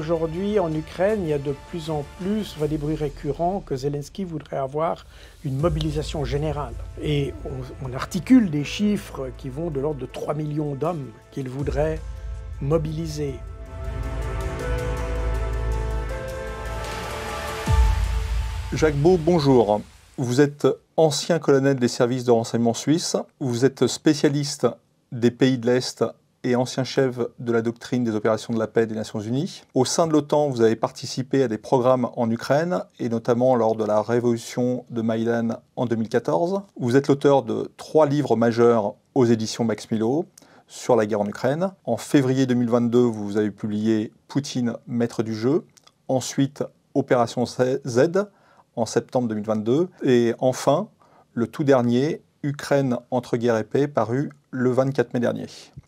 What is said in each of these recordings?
Aujourd'hui, en Ukraine, il y a de plus en plus des bruits récurrents que Zelensky voudrait avoir une mobilisation générale. Et on, on articule des chiffres qui vont de l'ordre de 3 millions d'hommes qu'il voudrait mobiliser. Jacques Beau, bonjour. Vous êtes ancien colonel des services de renseignement suisse, vous êtes spécialiste des pays de l'Est et ancien chef de la doctrine des opérations de la paix des Nations Unies. Au sein de l'OTAN, vous avez participé à des programmes en Ukraine et notamment lors de la révolution de Maïdan en 2014. Vous êtes l'auteur de trois livres majeurs aux éditions Max Milo sur la guerre en Ukraine. En février 2022, vous avez publié Poutine, maître du jeu. Ensuite, Opération Z en septembre 2022. Et enfin, le tout dernier, Ukraine entre guerre et paix, paru le 24 mai dernier.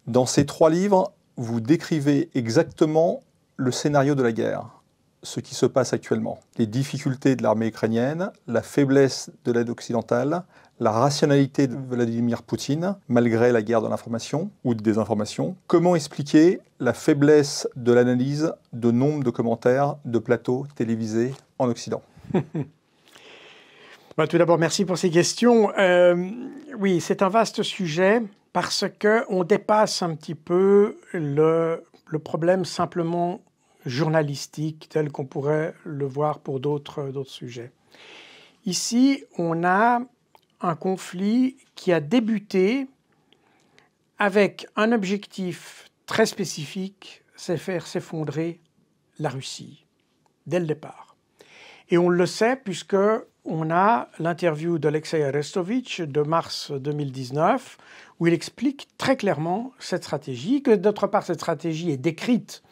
Dans ces trois livres, vous décrivez exactement le scénario de la guerre, ce qui se passe actuellement, les difficultés de l'armée ukrainienne, la faiblesse de l'aide occidentale, la rationalité de Vladimir Poutine, malgré la guerre de l'information ou de désinformation. Comment expliquer la faiblesse de l'analyse de nombre de commentaires de plateaux télévisés en Occident bah, Tout d'abord, merci pour ces questions. Euh, oui, c'est un vaste sujet parce qu'on dépasse un petit peu le, problème simplement journalistique tel qu'on pourrait le voir pour d'autres sujets. Ici, on a un conflit qui a débuté avec un objectif très spécifique, c'est faire s'effondrer la Russie dès le départ. Et on le sait puisque on a l'interview d'Alexei Arestovitch de mars 2019 où il explique très clairement cette stratégie, que d'autre part cette stratégie est décrite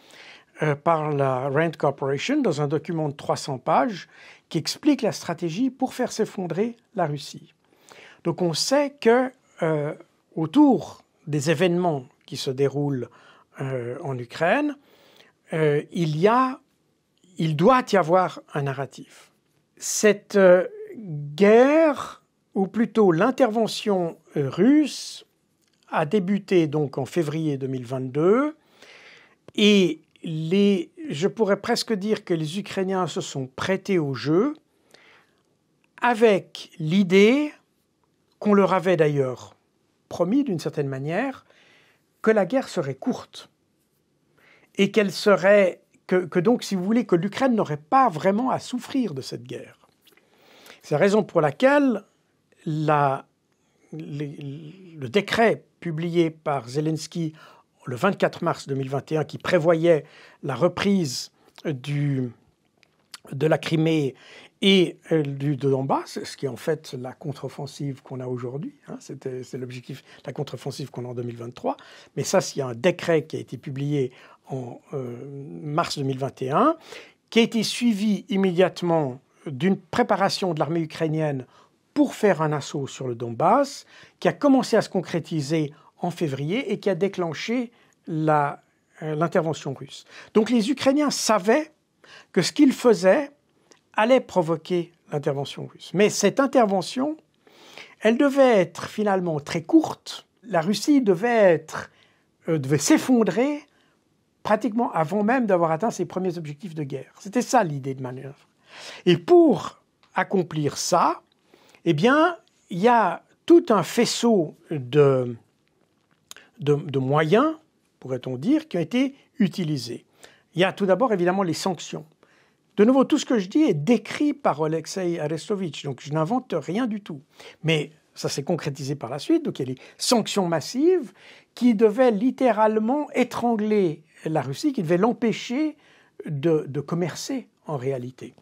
euh, par la Rand Corporation dans un document de 300 pages qui explique la stratégie pour faire s'effondrer la Russie. Donc on sait que euh, autour des événements qui se déroulent euh, en Ukraine, il y a, il doit y avoir un narratif. Cette guerre, ou plutôt l'intervention russe, a débuté donc en février 2022 et les, je pourrais presque dire que les Ukrainiens se sont prêtés au jeu avec l'idée qu'on leur avait d'ailleurs promis d'une certaine manière que la guerre serait courte et qu'elle serait que, donc si vous voulez que l'Ukraine n'aurait pas vraiment à souffrir de cette guerre. C'est la raison pour laquelle la, le décret publié par Zelensky le 24 mars 2021 qui prévoyait la reprise du, de la Crimée et euh, du de Donbass, ce qui est en fait la contre-offensive qu'on a aujourd'hui. Hein. c'était, c'est l'objectif, la contre-offensive qu'on a en 2023. Mais ça, c'est un décret qui a été publié en euh, mars 2021, qui a été suivi immédiatement d'une préparation de l'armée ukrainienne pour faire un assaut sur le Donbass, qui a commencé à se concrétiser en février et qui a déclenché euh, l'intervention russe. Donc les Ukrainiens savaient que ce qu'ils faisaient allait provoquer l'intervention russe. Mais cette intervention, elle devait être finalement très courte. La Russie devait euh, devait s'effondrer pratiquement avant même d'avoir atteint ses premiers objectifs de guerre. C'était ça l'idée de manœuvre. Et pour accomplir ça, eh bien, il y a tout un faisceau de, moyens, pourrait-on dire, qui ont été utilisés. Il y a tout d'abord évidemment les sanctions. De nouveau, tout ce que je dis est décrit par Alexei Arestovitch, donc je n'invente rien du tout. Mais ça s'est concrétisé par la suite, donc il y a les sanctions massives qui devaient littéralement étrangler la Russie, qui devaient l'empêcher de, commercer en réalité.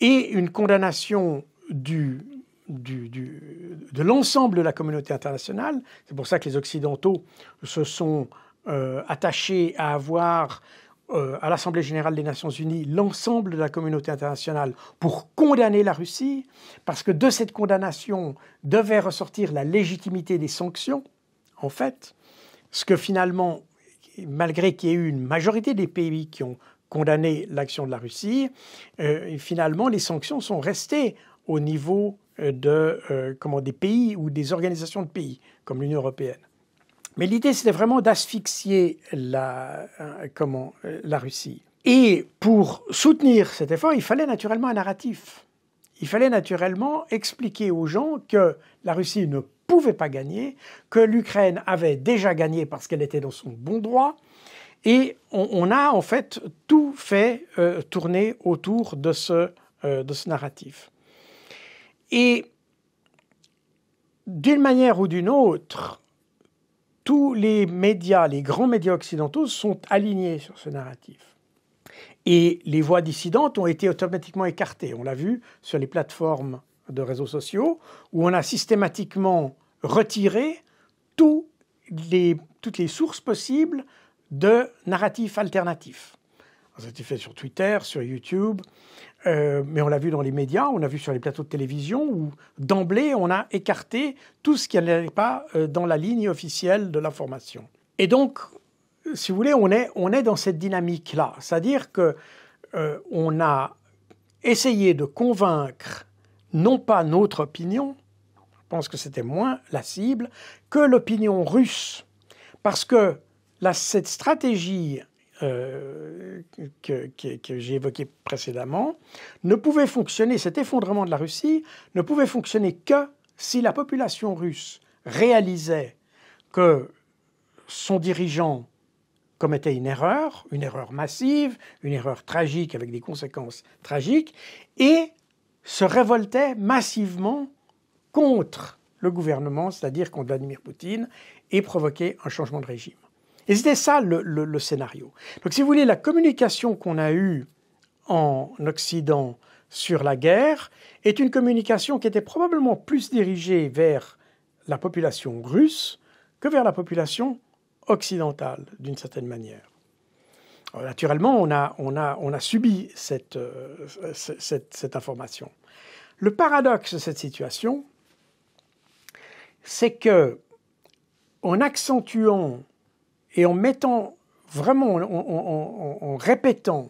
Et une condamnation du, de l'ensemble de la communauté internationale. C'est pour ça que les Occidentaux se sont euh, attachés à avoir euh, à l'Assemblée générale des Nations unies l'ensemble de la communauté internationale pour condamner la Russie, parce que de cette condamnation devait ressortir la légitimité des sanctions, en fait, ce que finalement, malgré qu'il y ait eu une majorité des pays qui ont condamné l'action de la Russie, euh, finalement les sanctions sont restées au niveau euh, de, euh, des pays ou des organisations de pays, comme l'Union européenne. Mais l'idée, c'était vraiment d'asphyxier euh, la, Russie. Et pour soutenir cet effort, il fallait naturellement un narratif. Il fallait naturellement expliquer aux gens que la Russie ne pouvait pas gagner, que l'Ukraine avait déjà gagné parce qu'elle était dans son bon droit. Et on, a en fait tout fait tourner autour de ce narratif. Et d'une manière ou d'une autre, tous les médias, les grands médias occidentaux sont alignés sur ce narratif. Et les voix dissidentes ont été automatiquement écartées. On l'a vu sur les plateformes de réseaux sociaux, où on a systématiquement retiré toutes les sources possibles de narratifs alternatifs. Ça a été fait sur Twitter, sur YouTube, euh, mais on l'a vu dans les médias, on a vu sur les plateaux de télévision où d'emblée on a écarté tout ce qui n'allait pas euh, dans la ligne officielle de l'information. Et donc, euh, si vous voulez, on est, on est dans cette dynamique-là, c'est-à-dire que on a essayé de convaincre non pas notre opinion, je pense que c'était moins la cible, que l'opinion russe, parce que cette stratégie euh, que, que j'ai évoqué précédemment, ne pouvait fonctionner, cet effondrement de la Russie ne pouvait fonctionner que si la population russe réalisait que son dirigeant commettait une erreur, une erreur massive, une erreur tragique avec des conséquences tragiques, et se révoltait massivement contre le gouvernement, c'est-à-dire contre Vladimir Poutine, et provoquait un changement de régime. Et c'était ça le, scénario. Donc si vous voulez, la communication qu'on a eue en Occident sur la guerre est une communication qui était probablement plus dirigée vers la population russe que vers la population occidentale, d'une certaine manière. naturellement, on a, subi euh, cette, cette information. Le paradoxe de cette situation, c'est que, en accentuant et en mettant vraiment, en, répétant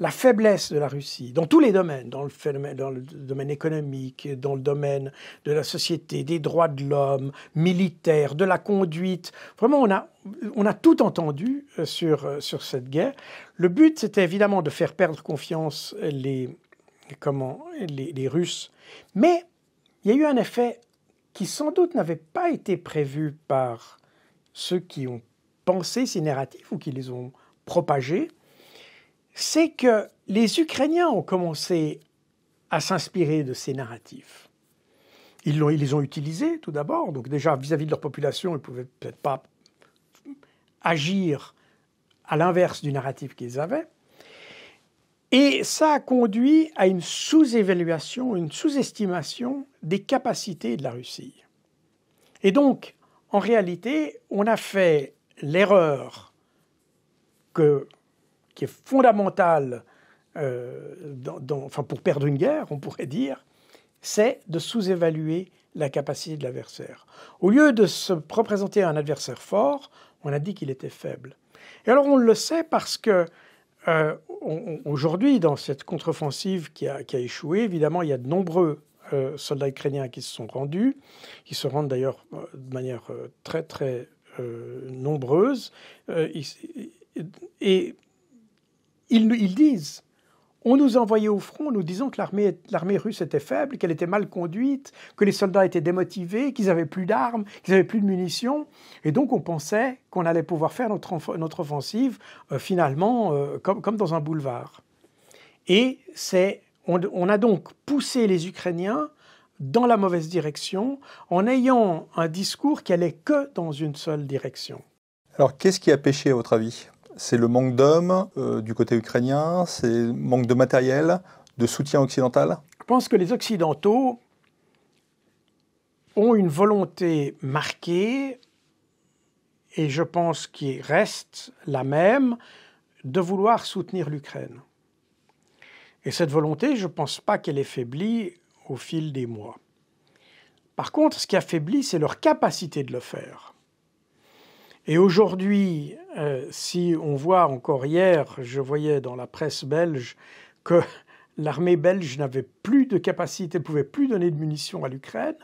la faiblesse de la Russie dans tous les domaines, dans le, dans le, domaine économique, dans le domaine de la société, des droits de l'homme, militaire, de la conduite. Vraiment, on a, on a tout entendu euh, sur, euh, sur cette guerre. Le but, c'était évidemment de faire perdre confiance les, comment, les, les Russes. Mais il y a eu un effet qui sans doute n'avait pas été prévu par ceux qui ont penser ces narratifs ou qui les ont propagés, c'est que les Ukrainiens ont commencé à s'inspirer de ces narratifs. Ils, ils les ont utilisés tout d'abord, donc déjà vis-à-vis -vis de leur population, ils ne pouvaient peut-être pas agir à l'inverse du narratif qu'ils avaient. Et ça a conduit à une sous-évaluation, une sous-estimation des capacités de la Russie. Et donc, en réalité, on a fait l'erreur qui est fondamentale euh, enfin pour perdre une guerre, on pourrait dire, c'est de sous-évaluer la capacité de l'adversaire. Au lieu de se représenter un adversaire fort, on a dit qu'il était faible. Et alors on le sait parce que euh, aujourd'hui, dans cette contre-offensive qui a, échoué, évidemment, il y a de nombreux euh, soldats ukrainiens qui se sont rendus, qui se rendent d'ailleurs de manière très très euh, nombreuses. Euh, et ils, disent on nous envoyait au front nous disant que l'armée russe était faible, qu'elle était mal conduite, que les soldats étaient démotivés, qu'ils n'avaient plus d'armes, qu'ils n'avaient plus de munitions. Et donc on pensait qu'on allait pouvoir faire notre, offensive euh, finalement comme, dans un boulevard. Et on, a donc poussé les Ukrainiens dans la mauvaise direction en ayant un discours qui allait que dans une seule direction. Alors qu'est-ce qui a péché à votre avis C'est le manque d'hommes euh, du côté ukrainien, c'est le manque de matériel, de soutien occidental Je pense que les Occidentaux ont une volonté marquée, et je pense qu'il reste la même, de vouloir soutenir l'Ukraine. Et cette volonté, je ne pense pas qu'elle est faiblie au fil des mois. Par contre, ce qui affaiblit, c'est leur capacité de le faire. Et aujourd'hui, euh, si on voit encore hier, je voyais dans la presse belge que l'armée belge n'avait plus de capacité, ne pouvait plus donner de munitions à l'Ukraine,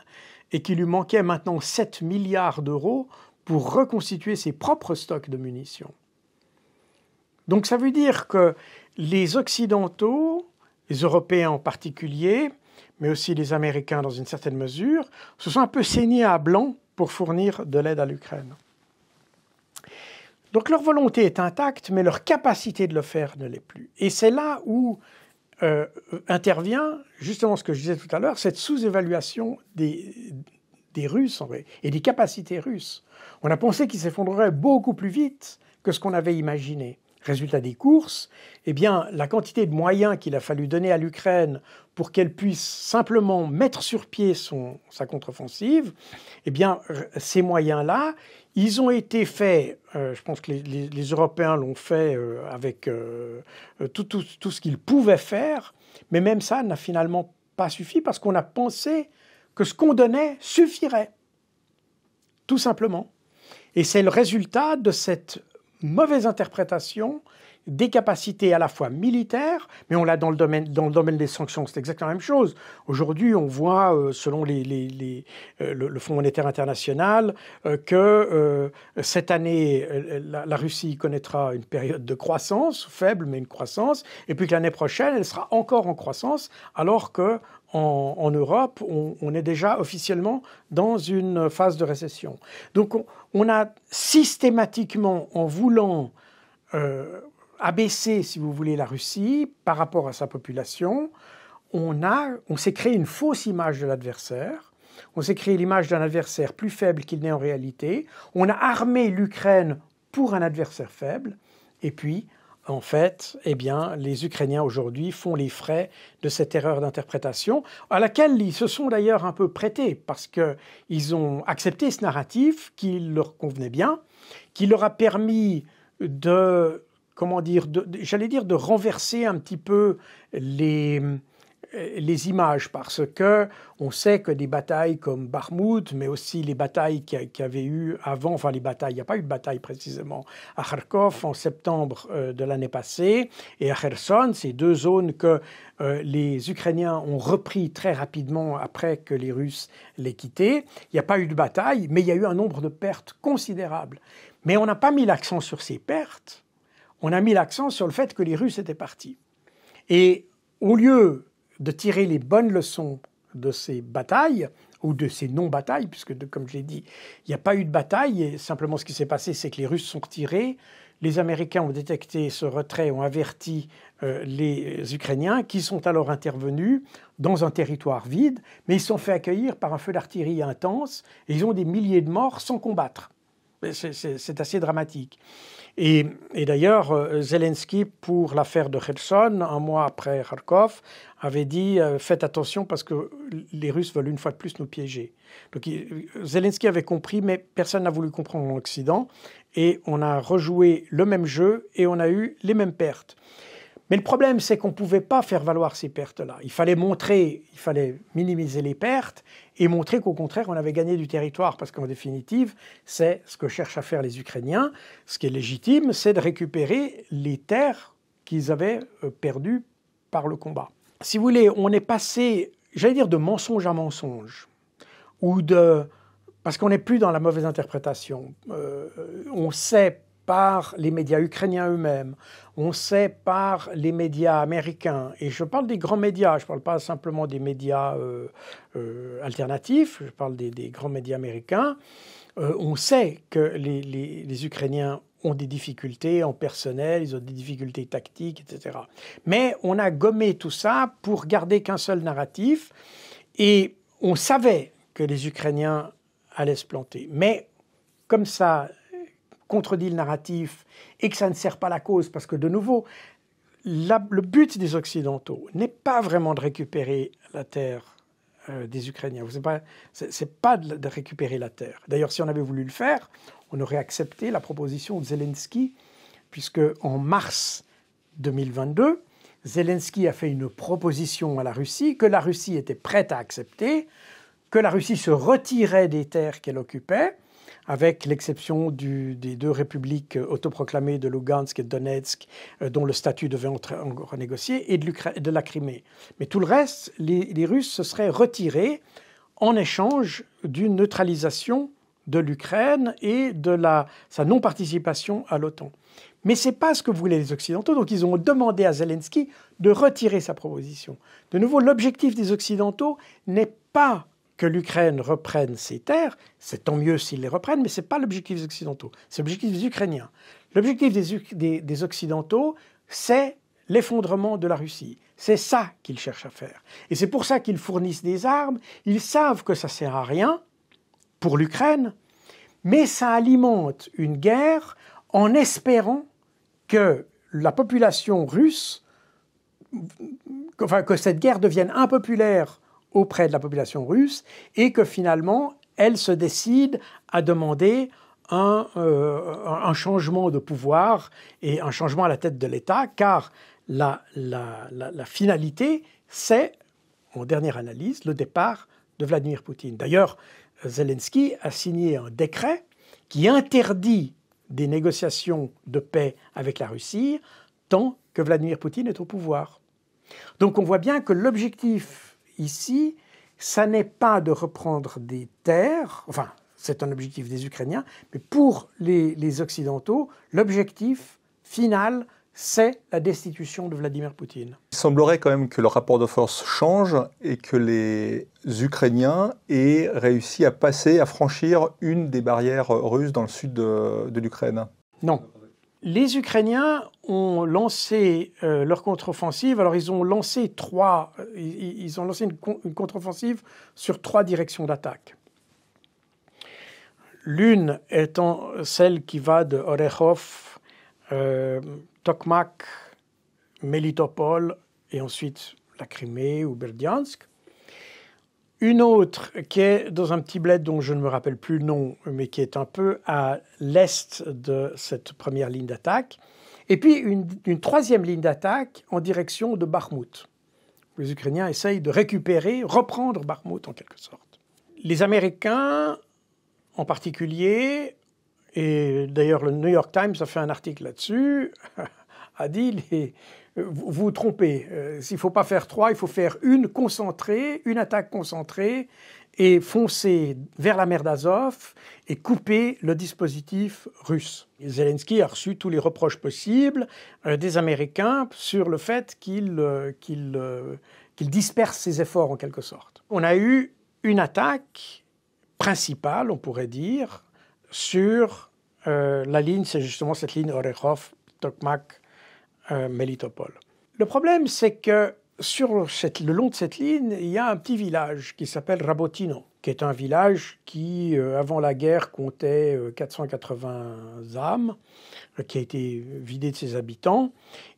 et qu'il lui manquait maintenant 7 milliards d'euros pour reconstituer ses propres stocks de munitions. Donc ça veut dire que les Occidentaux, les Européens en particulier, mais aussi les Américains dans une certaine mesure, se sont un peu saignés à blanc pour fournir de l'aide à l'Ukraine. Donc leur volonté est intacte, mais leur capacité de le faire ne l'est plus. Et c'est là où euh, intervient justement ce que je disais tout à l'heure, cette sous-évaluation des, Russes et des capacités russes. On a pensé qu'ils s'effondreraient beaucoup plus vite que ce qu'on avait imaginé. Résultat des courses, eh bien, la quantité de moyens qu'il a fallu donner à l'Ukraine pour qu'elle puisse simplement mettre sur pied son, sa contre-offensive, eh bien, ces moyens-là, ils ont été faits, euh, je pense que les, Européens l'ont fait euh, avec euh, tout, tout, ce qu'ils pouvaient faire, mais même ça n'a finalement pas suffi parce qu'on a pensé que ce qu'on donnait suffirait, tout simplement. Et c'est le résultat de cette mauvaise interprétation des capacités à la fois militaires, mais on l'a dans le domaine dans le domaine des sanctions, c'est exactement la même chose. Aujourd'hui, on voit, euh, selon euh, le, Fonds monétaire international, euh, que cette année, la, Russie connaîtra une période de croissance faible, mais une croissance, et puis que l'année prochaine, elle sera encore en croissance, alors que en, Europe, on, est déjà officiellement dans une phase de récession. Donc on, a systématiquement, en voulant euh, abaisser, si vous voulez, la Russie par rapport à sa population, on, on s'est créé une fausse image de l'adversaire. On s'est créé l'image d'un adversaire plus faible qu'il n'est en réalité. On a armé l'Ukraine pour un adversaire faible. Et puis, en fait, eh bien, les Ukrainiens aujourd'hui font les frais de cette erreur d'interprétation, à laquelle ils se sont d'ailleurs un peu prêtés, parce qu'ils ont accepté ce narratif qui leur convenait bien, qui leur a permis de, comment dire, j'allais dire de renverser un petit peu les, euh, les images parce que on sait que des batailles comme Barmoud, mais aussi les batailles qu'il avaient avait eu avant, enfin les batailles, il n'y a pas eu de bataille précisément à Kharkov en septembre euh, de l'année passée et à Kherson, ces deux zones que euh, les Ukrainiens ont repris très rapidement après que les Russes les quittaient, Il n'y a pas eu de bataille, mais il y a eu un nombre de pertes considérables. Mais on n'a pas mis l'accent sur ces pertes, on a mis l'accent sur le fait que les Russes étaient partis. Et au lieu de tirer les bonnes leçons de ces batailles ou de ces non-batailles, puisque, comme je l'ai dit, il n'y a pas eu de bataille, et simplement ce qui s'est passé, c'est que les Russes sont retirés, les Américains ont détecté ce retrait, ont averti euh, les Ukrainiens, qui sont alors intervenus dans un territoire vide, mais ils sont fait accueillir par un feu d'artillerie intense, et ils ont des milliers de morts sans combattre. C'est assez dramatique. Et, d'ailleurs, euh, Zelensky, pour l'affaire de Kherson, un mois après Kharkov, avait dit euh, faites attention parce que les Russes veulent une fois de plus nous piéger. Donc euh, Zelensky avait compris, mais personne n'a voulu comprendre en Occident. Et on a rejoué le même jeu et on a eu les mêmes pertes. Mais le problème, c'est qu'on ne pouvait pas faire valoir ces pertes-là. Il fallait montrer, il fallait minimiser les pertes et montrer qu'au contraire, on avait gagné du territoire, parce qu'en définitive, c'est ce que cherchent à faire les Ukrainiens. Ce qui est légitime, c'est de récupérer les terres qu'ils avaient euh, perdues par le combat. Si vous voulez, on est passé, j'allais dire, de mensonge à mensonge, ou de... Parce qu'on n'est plus dans la mauvaise interprétation. Euh, on sait par les médias ukrainiens eux-mêmes, on sait par les médias américains, et je parle des grands médias, je parle pas simplement des médias euh, euh, alternatifs, je parle des, grands médias américains, euh, on sait que les, les Ukrainiens ont des difficultés en personnel, ils ont des difficultés tactiques, etc. Mais on a gommé tout ça pour garder qu'un seul narratif, et on savait que les Ukrainiens allaient se planter. Mais comme ça, contredit le narratif et que ça ne sert pas la cause, parce que de nouveau, le but des Occidentaux n'est pas vraiment de récupérer la terre euh, des Ukrainiens. Ce n'est pas, de, de, récupérer la terre. D'ailleurs, si on avait voulu le faire, on aurait accepté la proposition de Zelensky, puisque en mars 2022, Zelensky a fait une proposition à la Russie que la Russie était prête à accepter, que la Russie se retirait des terres qu'elle occupait, avec l'exception des deux républiques euh, autoproclamées de Lugansk et Donetsk, euh, dont le statut devait être renégocié, et de, la Crimée. Mais tout le reste, les, Russes se seraient retirés en échange d'une neutralisation de l'Ukraine et de sa non-participation à l'OTAN. Mais ce n'est pas ce que voulaient les Occidentaux, donc ils ont demandé à Zelensky de retirer sa proposition. De nouveau, l'objectif des Occidentaux n'est pas que l'Ukraine reprenne ses terres, c'est tant mieux s'ils les reprennent, mais ce n'est pas l'objectif des Occidentaux, c'est l'objectif des Ukrainiens. L'objectif des, des Occidentaux, c'est l'effondrement de la Russie. C'est ça qu'ils cherchent à faire. Et c'est pour ça qu'ils fournissent des armes. Ils savent que ça ne sert à rien pour l'Ukraine, mais ça alimente une guerre en espérant que la population russe, enfin, que cette guerre devienne impopulaire auprès de la population russe et que finalement elle se décide à demander un, euh, changement de pouvoir et un changement à la tête de l'État, car la, la finalité, c'est, en dernière analyse, le départ de Vladimir Poutine. D'ailleurs, Zelensky a signé un décret qui interdit des négociations de paix avec la Russie tant que Vladimir Poutine est au pouvoir. Donc on voit bien que l'objectif ici, ça n'est pas de reprendre des terres, enfin, c'est un objectif des Ukrainiens, mais pour les, Occidentaux, l'objectif final, c'est la destitution de Vladimir Poutine. Il semblerait quand même que le rapport de force change et que les Ukrainiens aient réussi à passer, à franchir une des barrières russes dans le sud de, de l'Ukraine. Non. Les Ukrainiens ont lancé euh, leur contre-offensive. Alors, ils ont lancé trois, euh, ils, ont lancé une, contre-offensive sur trois directions d'attaque. L'une étant celle qui va de Orechov, euh, Tokmak, Melitopol et ensuite la Crimée ou Berdiansk. Une autre qui est dans un petit bled dont je ne me rappelle plus le nom, mais qui est un peu à l'est de cette première ligne d'attaque. Et puis une, troisième ligne d'attaque en direction de Bakhmout. Les Ukrainiens essayent de récupérer, reprendre Bakhmout en quelque sorte. Les Américains, en particulier, et d'ailleurs le New York Times a fait un article là-dessus, a dit les, euh, vous vous trompez. Euh, s'il ne faut pas faire trois, il faut faire une concentrée, une attaque concentrée, et foncer vers la mer d'Azov et couper le dispositif russe. Zelensky a reçu tous les reproches possibles euh, des Américains sur le fait qu'il qu'il disperse ses efforts en quelque sorte. On a eu une attaque principale, on pourrait dire, sur la ligne, c'est justement cette ligne orekhov tokmak euh, Mélitopol. Le problème, c'est que sur le long de cette ligne, il y a un petit village qui s'appelle Rabotino, qui est un village qui, euh, avant la guerre, comptait 480 euh, âmes, qui a été vidé de ses habitants.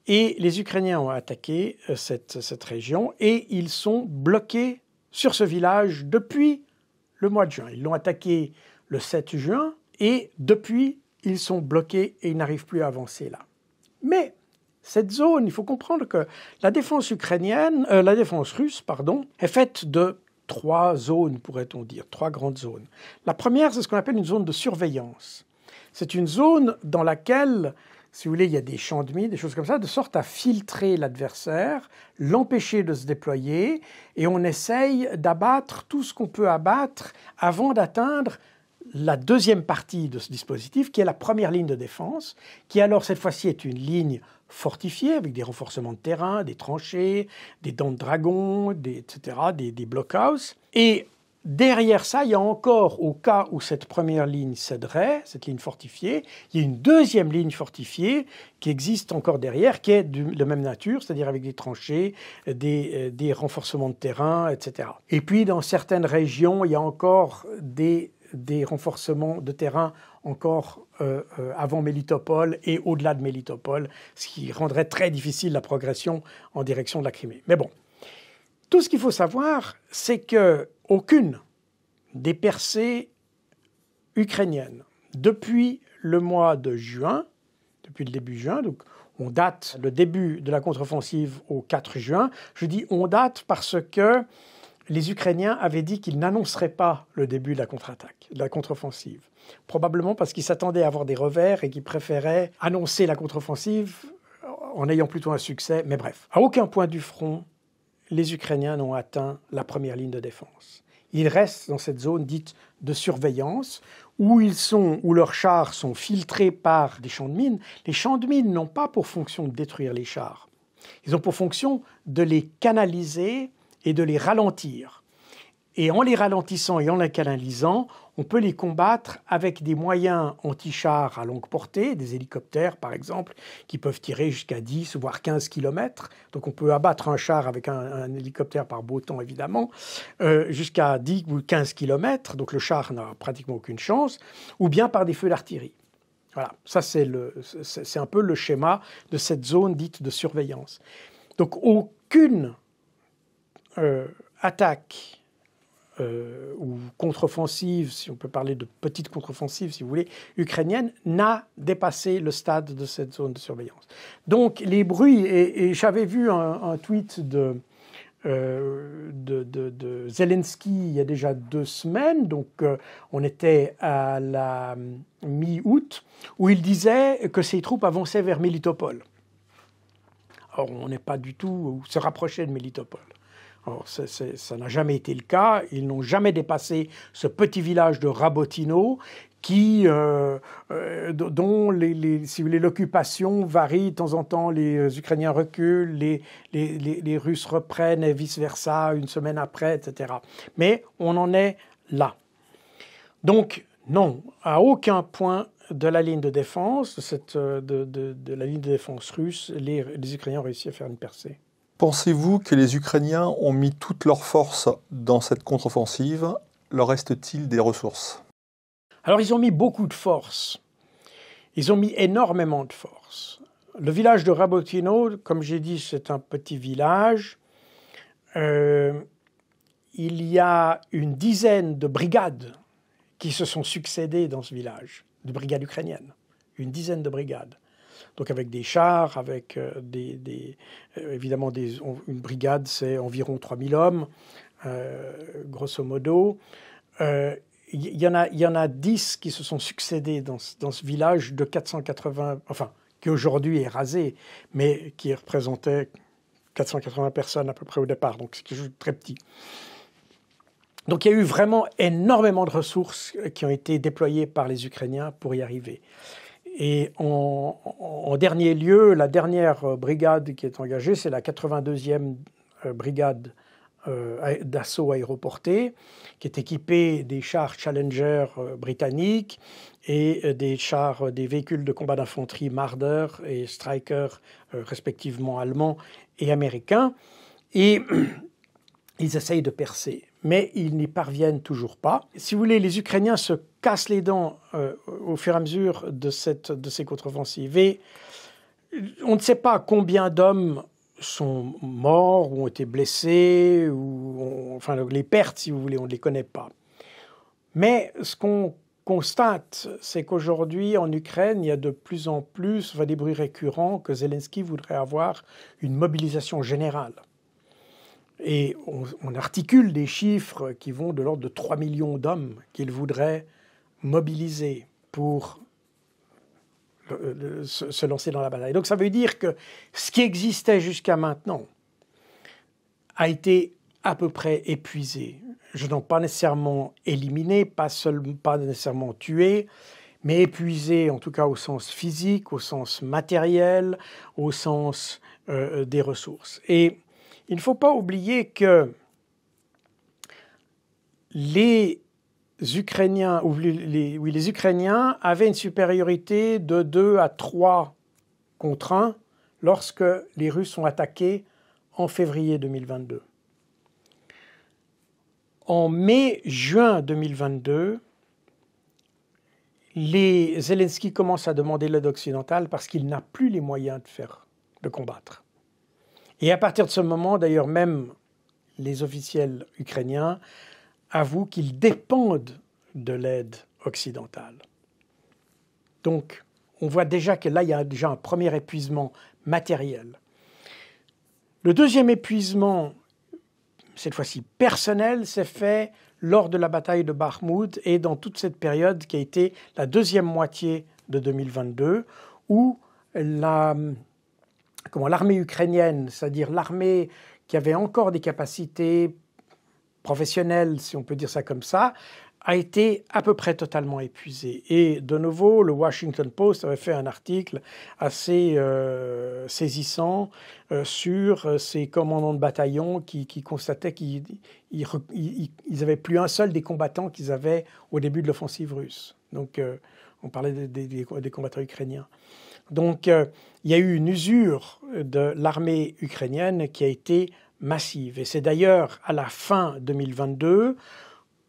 Et les Ukrainiens ont attaqué cette, cette, région et ils sont bloqués sur ce village depuis le mois de juin. Ils l'ont attaqué le 7 juin et depuis, ils sont bloqués et ils n'arrivent plus à avancer là. Mais cette zone. Il faut comprendre que la défense ukrainienne, euh, la défense russe, pardon, est faite de trois zones, pourrait-on dire, trois grandes zones. La première, c'est ce qu'on appelle une zone de surveillance. C'est une zone dans laquelle, si vous voulez, il y a des champs de mines, des choses comme ça, de sorte à filtrer l'adversaire, l'empêcher de se déployer, et on essaye d'abattre tout ce qu'on peut abattre avant d'atteindre la deuxième partie de ce dispositif, qui est la première ligne de défense, qui alors cette fois-ci est une ligne fortifiée avec des renforcements de terrain, des tranchées, des dents de dragon, etc., des, blockhouses. Et derrière ça, il y a encore, au cas où cette première ligne céderait, cette ligne fortifiée, il y a une deuxième ligne fortifiée qui existe encore derrière, qui est de même nature, c'est-à-dire avec des tranchées, des euh, renforcements de terrain, etc. Et puis, dans certaines régions, il y a encore des des renforcements de terrain encore euh, euh, avant Mélitopole et au-delà de Mélitopol, ce qui rendrait très difficile la progression en direction de la Crimée. Mais bon, tout ce qu'il faut savoir, c'est que aucune des percées ukrainiennes depuis le mois de juin, depuis le début juin, donc on date le début de la contre-offensive au 4 juin. Je dis on date parce que les Ukrainiens avaient dit qu'ils n'annonceraient pas le début de la contre-attaque, de la contre-offensive. Probablement parce qu'ils s'attendaient à avoir des revers et qu'ils préféraient annoncer la contre-offensive en ayant plutôt un succès. Mais bref, à aucun point du front, les Ukrainiens n'ont atteint la première ligne de défense. Ils restent dans cette zone dite de surveillance où ils sont, où leurs chars sont filtrés par des champs de mines. Les champs de mines n'ont pas pour fonction de détruire les chars. Ils ont pour fonction de les canaliser et de les ralentir. Et en les ralentissant et en les canalisant, on peut les combattre avec des moyens anti-chars à longue portée, des hélicoptères par exemple, qui peuvent tirer jusqu'à 10 voire 15 km. Donc on peut abattre un char avec un, hélicoptère par beau temps évidemment, euh, jusqu'à 10 ou 15 km. Donc le char n'a pratiquement aucune chance. Ou bien par des feux d'artillerie. Voilà, ça c'est, le, c'est un peu le schéma de cette zone dite de surveillance. Donc aucune euh, attaque euh, ou contre-offensive, si on peut parler de petite contre-offensive, si vous voulez, ukrainienne, n'a dépassé le stade de cette zone de surveillance. Donc les bruits, et, j'avais vu un, tweet euh, de, Zelensky il y a déjà deux semaines, donc on était à la mi-août, où il disait que ses troupes avançaient vers Melitopol. Or, on n'est pas du tout, ou se rapprochait de Melitopol. Alors, ça n'a jamais été le cas. Ils n'ont jamais dépassé ce petit village de Rabotino qui, euh, euh, dont les, l'occupation varie de temps en temps, les euh, Ukrainiens reculent, les, Russes reprennent et vice-versa une semaine après, etc. Mais on en est là. Donc, non, à aucun point de la ligne de défense, la ligne de défense russe, les, les Ukrainiens ont réussi à faire une percée. Pensez-vous que les Ukrainiens ont mis toutes leurs forces dans cette contre-offensive Leur reste-t-il des ressources Alors ils ont mis beaucoup de force. Ils ont mis énormément de force. Le village de Rabotino, comme j'ai dit, c'est un petit village. Euh, il y a une dizaine de brigades qui se sont succédées dans ce village, de brigades ukrainiennes. Une dizaine de brigades donc avec des chars, avec euh, des, euh, évidemment des, une brigade, c'est environ 3000 hommes, euh, grosso modo. Il y, en a, il y en a 10 qui se sont succédés dans, dans ce village de 480, enfin, qui aujourd'hui est rasé, mais qui représentait 480 personnes à peu près au départ, donc c'est quelque chose de très petit. Donc il y a eu vraiment énormément de ressources qui ont été déployées par les Ukrainiens pour y arriver. Et en, dernier lieu, la dernière euh, brigade qui est engagée, c'est la 82e euh, brigade euh, d'assaut aéroporté, qui est équipée des chars Challenger britanniques et des chars, des véhicules de combat d'infanterie Marder et Striker, respectivement allemands et américains. Et ils essayent de percer, mais ils n'y parviennent toujours pas. Si vous voulez, les Ukrainiens se casse les dents euh, au fur et à mesure de, cette, de ces contre-offensives. Et on ne sait pas combien d'hommes sont morts ou ont été blessés, ou enfin les pertes, si vous voulez, on ne les connaît pas. Mais ce qu'on constate, c'est qu'aujourd'hui, en Ukraine, il y a de plus en plus enfin, des bruits récurrents que Zelensky voudrait avoir une mobilisation générale. Et on, on articule des chiffres qui vont de l'ordre de 3 millions d'hommes qu'il voudrait mobilisés pour se, lancer dans la bataille. Donc ça veut dire que ce qui existait jusqu'à maintenant a été à peu près épuisé. Je n'en pas nécessairement éliminé, pas, seulement pas nécessairement tué, mais épuisé en tout cas au sens physique, au sens matériel, au sens euh, des ressources. Et il ne faut pas oublier que les Ukrainiens, les, Ukrainiens avaient une supériorité de 2 à 3 contre 1 lorsque les Russes ont attaqué en février 2022. En mai-juin 2022, les Zelensky commence à demander l'aide occidentale parce qu'il n'a plus les moyens de faire, de combattre. Et à partir de ce moment, d'ailleurs, même les officiels ukrainiens avouent qu'ils dépendent de l'aide occidentale. Donc, on voit déjà que là, il y a déjà un premier épuisement matériel. Le deuxième épuisement, cette fois-ci personnel, s'est fait lors de la bataille de Bakhmout et dans toute cette période qui a été la deuxième moitié de 2022, où la, comment l'armée ukrainienne, c'est-à-dire l'armée qui avait encore des capacités professionnel, si on peut dire ça comme ça, a été à peu près totalement épuisé. Et de nouveau, le Washington Post avait fait un article assez euh, saisissant euh, sur euh, ces commandants de bataillon qui, constataient qu'ils n'avaient plus un seul des combattants qu'ils avaient au début de l'offensive russe. Donc, on parlait des, combattants ukrainiens. Donc, il y a eu une usure de l'armée ukrainienne qui a été massive. Et c'est d'ailleurs à la fin 2022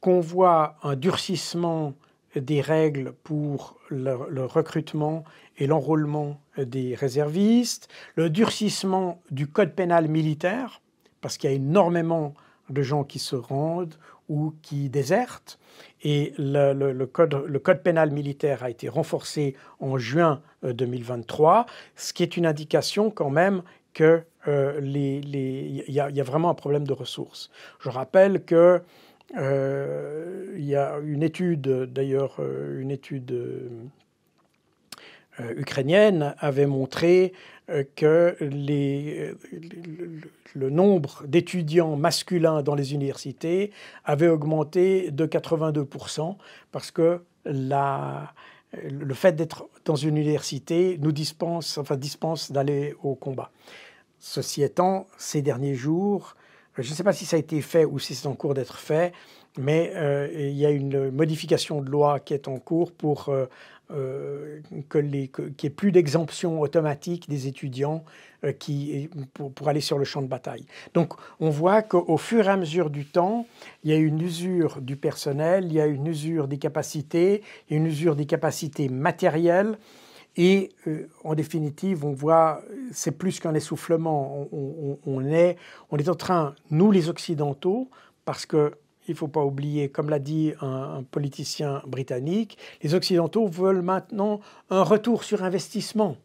qu'on voit un durcissement des règles pour le, recrutement et l'enrôlement des réservistes, le durcissement du code pénal militaire, parce qu'il y a énormément de gens qui se rendent ou qui désertent. Et le, code, le, code, pénal militaire a été renforcé en juin 2023, euh, ce qui est une indication quand même que il euh, les, y, a, vraiment un problème de ressources. Je rappelle que euh, il y a une étude, d'ailleurs, euh, une étude ukrainienne avait montré que le, nombre d'étudiants masculins dans les universités avait augmenté de 82% parce que le fait d'être dans une université nous dispense, enfin dispense d'aller au combat. Ceci étant, ces derniers jours, euh, je ne sais pas si ça a été fait ou si c'est en cours d'être fait, mais euh, il y a une modification de loi qui est en cours pour euh, qu'il n'y ait plus d'exemption automatique des étudiants qui, pour, aller sur le champ de bataille. Donc on voit qu'au fur et à mesure du temps, il y a une usure du personnel, il y a une usure des capacités, une usure des capacités matérielles. Et euh, en définitive, on voit, c'est plus qu'un essoufflement. On, est, on est en train, nous les Occidentaux, parce qu'il ne faut pas oublier, comme l'a dit un, politicien britannique, les Occidentaux veulent maintenant un retour sur investissement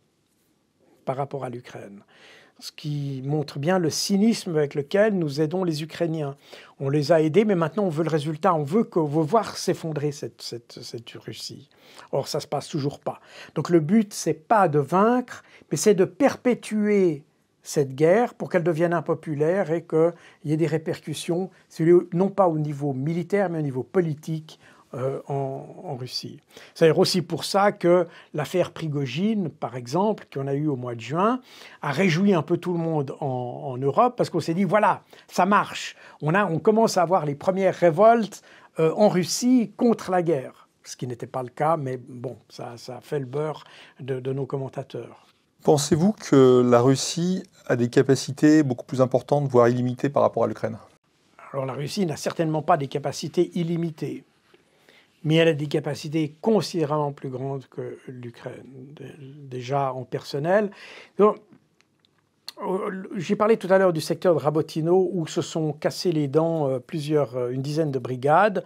par rapport à l'Ukraine ce qui montre bien le cynisme avec lequel nous aidons les Ukrainiens. On les a aidés, mais maintenant on veut le résultat, on veut, voir s'effondrer cette, Russie. Or, ça ne se passe toujours pas. Donc le but, n'est pas de vaincre, mais c'est de perpétuer cette guerre pour qu'elle devienne impopulaire et qu'il y ait des répercussions, non pas au niveau militaire, mais au niveau politique, euh, en, Russie. C'est aussi pour ça que l'affaire Prigogine, par exemple, qu'on a eue au mois de juin, a réjoui un peu tout le monde en, Europe parce qu'on s'est dit voilà, ça marche. On, commence à avoir les premières révoltes euh, en Russie contre la guerre, ce qui n'était pas le cas, mais bon, ça, ça fait le beurre de, de nos commentateurs. Pensez-vous que la Russie a des capacités beaucoup plus importantes, voire illimitées par rapport à l'Ukraine Alors la Russie n'a certainement pas des capacités illimitées mais elle a des capacités considérablement plus grandes que l'Ukraine, déjà en personnel. Donc, euh, j'ai parlé tout à l'heure du secteur de Rabotino où se sont cassés les dents euh, plusieurs, euh, une dizaine de brigades.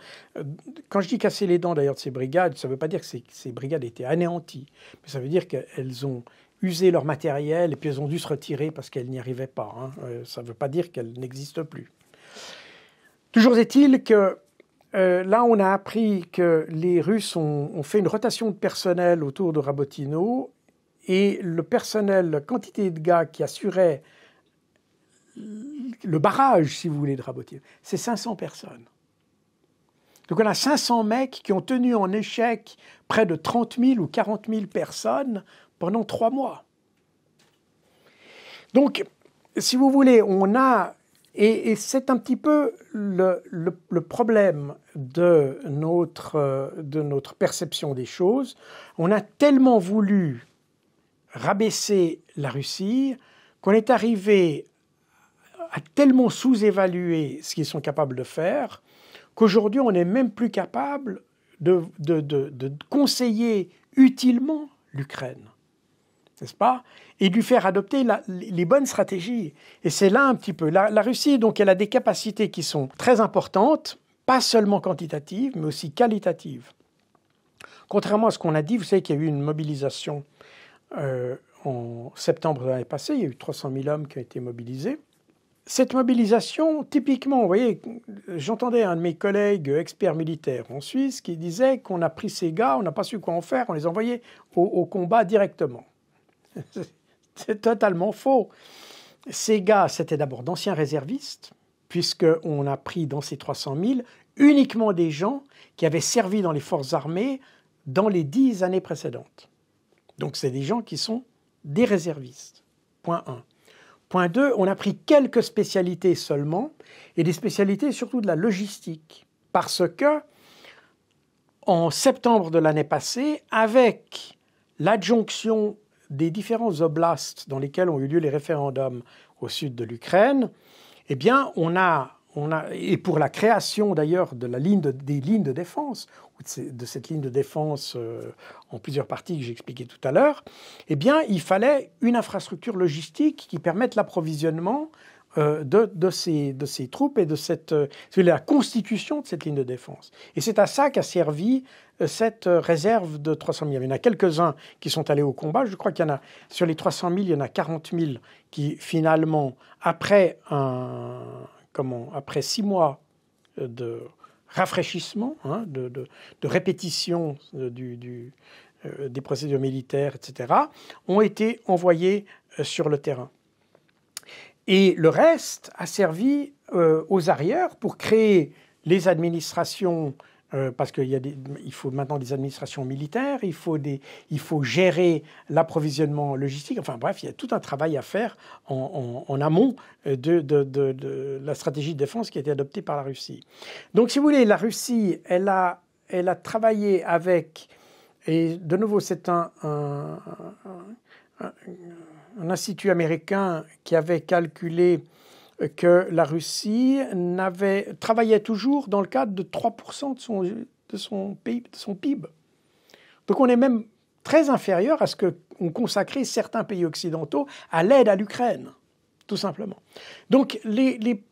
Quand je dis casser les dents d'ailleurs de ces brigades, ça ne veut pas dire que ces, brigades étaient anéanties, mais ça veut dire qu'elles ont usé leur matériel et puis elles ont dû se retirer parce qu'elles n'y arrivaient pas. Hein. Ça ne veut pas dire qu'elles n'existent plus. Toujours est-il que euh, là, on a appris que les Russes ont, fait une rotation de personnel autour de Rabotino et le personnel, la quantité de gars qui assurait le barrage, si vous voulez, de Rabotino, c'est 500 personnes. Donc on a 500 mecs qui ont tenu en échec près de 30 000 ou 40 000 personnes pendant trois mois. Donc, si vous voulez, on a et, c'est un petit peu le, problème euh, de notre, perception des choses. On a tellement voulu rabaisser la Russie qu'on est arrivé à tellement sous-évaluer ce qu'ils sont capables de faire qu'aujourd'hui on n'est même plus capable de conseiller utilement l'Ukraine n'est-ce pas Et lui faire adopter les bonnes stratégies. Et c'est là un petit peu. La, Russie, donc, elle a des capacités qui sont très importantes, pas seulement quantitatives, mais aussi qualitatives. Contrairement à ce qu'on a dit, vous savez qu'il y a eu une mobilisation euh, en septembre de l'année passée, il y a eu 300 000 hommes qui ont été mobilisés. Cette mobilisation, typiquement, vous voyez, j'entendais un de mes collègues experts militaires en Suisse qui disait qu'on a pris ces gars, on n'a pas su quoi en faire, on les envoyait au combat directement. C'est totalement faux. Ces gars, c'était d'abord d'anciens réservistes, puisqu'on a pris dans ces 300 000 uniquement des gens qui avaient servi dans les forces armées dans les dix années précédentes. Donc c'est des gens qui sont des réservistes. Point 1. Point 2, on a pris quelques spécialités seulement, et des spécialités surtout de la logistique, parce que en septembre de l'année passée, avec l'adjonction des différents oblasts dans lesquels ont eu lieu les référendums au sud de l'Ukraine, eh bien, on a, on a, et pour la création d'ailleurs de la ligne de, des lignes de défense, ou de, cette ligne de défense euh, en plusieurs parties que j'expliquais tout à l'heure, eh bien, il fallait une infrastructure logistique qui permette l'approvisionnement euh, de, ces, de, ces, troupes et de cette, euh, la constitution de cette ligne de défense. Et c'est à ça qu'a servi euh, cette réserve de 300 000. Il y en a quelques-uns qui sont allés au combat. Je crois qu'il y en a, sur les 300 000, il y en a 40 000 qui, finalement, après, un, comment, après six mois de rafraîchissement, hein, de, de, répétition du, des procédures militaires, etc., ont été envoyés sur le terrain. Et le reste a servi euh, aux arrières pour créer les administrations, euh, parce qu'il faut maintenant des administrations militaires, il faut, il faut gérer l'approvisionnement logistique. Enfin bref, il y a tout un travail à faire en, amont euh, de, la stratégie de défense qui a été adoptée par la Russie. Donc si vous voulez, la Russie, elle a, elle a travaillé avec, et de nouveau c'est un un institut américain qui avait calculé euh, que la Russie travaillait toujours dans le cadre de 3% de son, PIB, de son PIB. Donc on est même très inférieur à ce qu'ont consacré certains pays occidentaux à l'aide à l'Ukraine tout simplement. Donc les, les,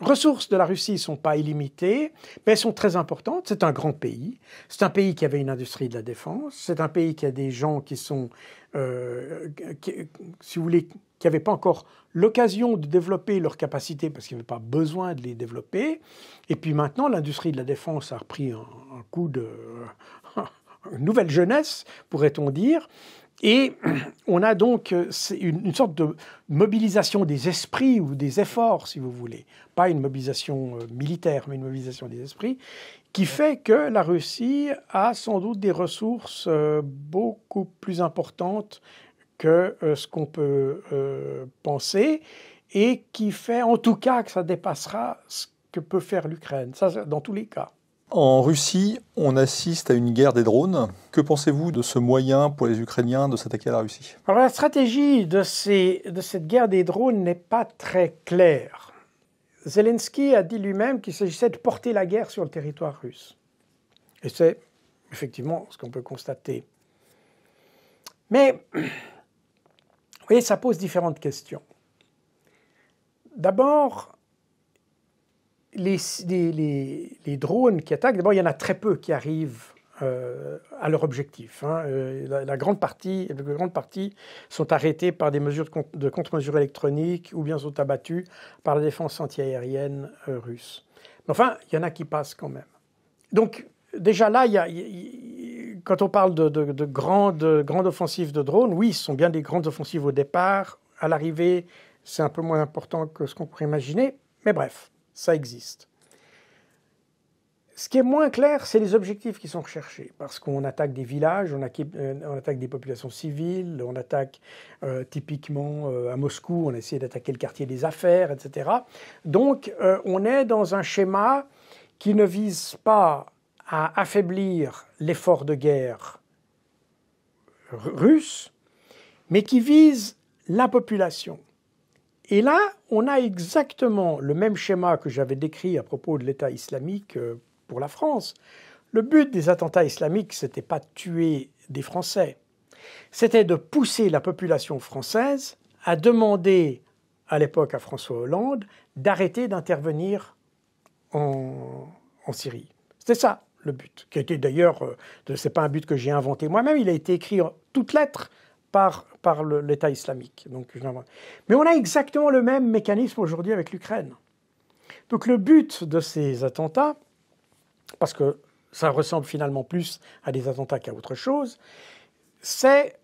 ressources de la Russie ne sont pas illimitées, mais elles sont très importantes. C'est un grand pays, c'est un pays qui avait une industrie de la défense, c'est un pays qui a des gens qui sont, euh, si vous voulez, qui n'avaient pas encore l'occasion de développer leurs capacités parce qu'ils n'avaient pas besoin de les développer. Et puis maintenant, l'industrie de la défense a repris un, coup de... nouvelle jeunesse, pourrait-on dire. Et on a donc euh, une sorte de mobilisation des esprits ou des efforts, si vous voulez, pas une mobilisation euh, militaire, mais une mobilisation des esprits, qui fait que la Russie a sans doute des ressources euh, beaucoup plus importantes que ce qu'on peut penser, et qui fait en tout cas que ça dépassera ce que peut faire l'Ukraine, dans tous les cas. En Russie, on assiste à une guerre des drones. Que pensez-vous de ce moyen pour les Ukrainiens de s'attaquer à la Russie Alors la stratégie de, cette guerre des drones n'est pas très claire. Zelensky a dit lui-même qu'il s'agissait de porter la guerre sur le territoire russe. Et c'est effectivement ce qu'on peut constater. Mais, vous voyez, ça pose différentes questions. D'abord, les, drones qui attaquent, d'abord, il y en a très peu qui arrivent euh, à leur objectif. Hein. Euh, la, grande partie, la grande partie sont arrêtés par des mesures de, contre-mesures électroniques ou bien sont abattus par la défense antiaérienne euh, russe. Mais enfin, il y en a qui passent quand même. Donc, déjà là, quand on parle de, de grandes, grandes offensives de drones, oui, ce sont bien des grandes offensives au départ. À l'arrivée, c'est un peu moins important que ce qu'on pourrait imaginer. Mais bref ça existe. Ce qui est moins clair, c'est les objectifs qui sont recherchés, parce qu'on attaque des villages, on, attaque, euh, des populations civiles, on attaque euh, typiquement euh, à Moscou, on a essayé d'attaquer le quartier des affaires, etc. Donc on est dans un schéma qui ne vise pas à affaiblir l'effort de guerre russe, mais qui vise la population. Et là, on a exactement le même schéma que j'avais décrit à propos de l'État islamique euh, pour la France. Le but des attentats islamiques, c'était pas de tuer des Français, c'était de pousser la population française à demander à l'époque à François Hollande d'arrêter d'intervenir en, Syrie. C'était ça le but, qui était d'ailleurs, euh, c'est pas un but que j'ai inventé moi-même, il a été écrit en toutes lettres par par l'État islamique. Donc, mais on a exactement le même mécanisme aujourd'hui avec l'Ukraine. Donc le but de ces attentats, parce que ça ressemble finalement plus à des attentats qu'à autre chose, c'est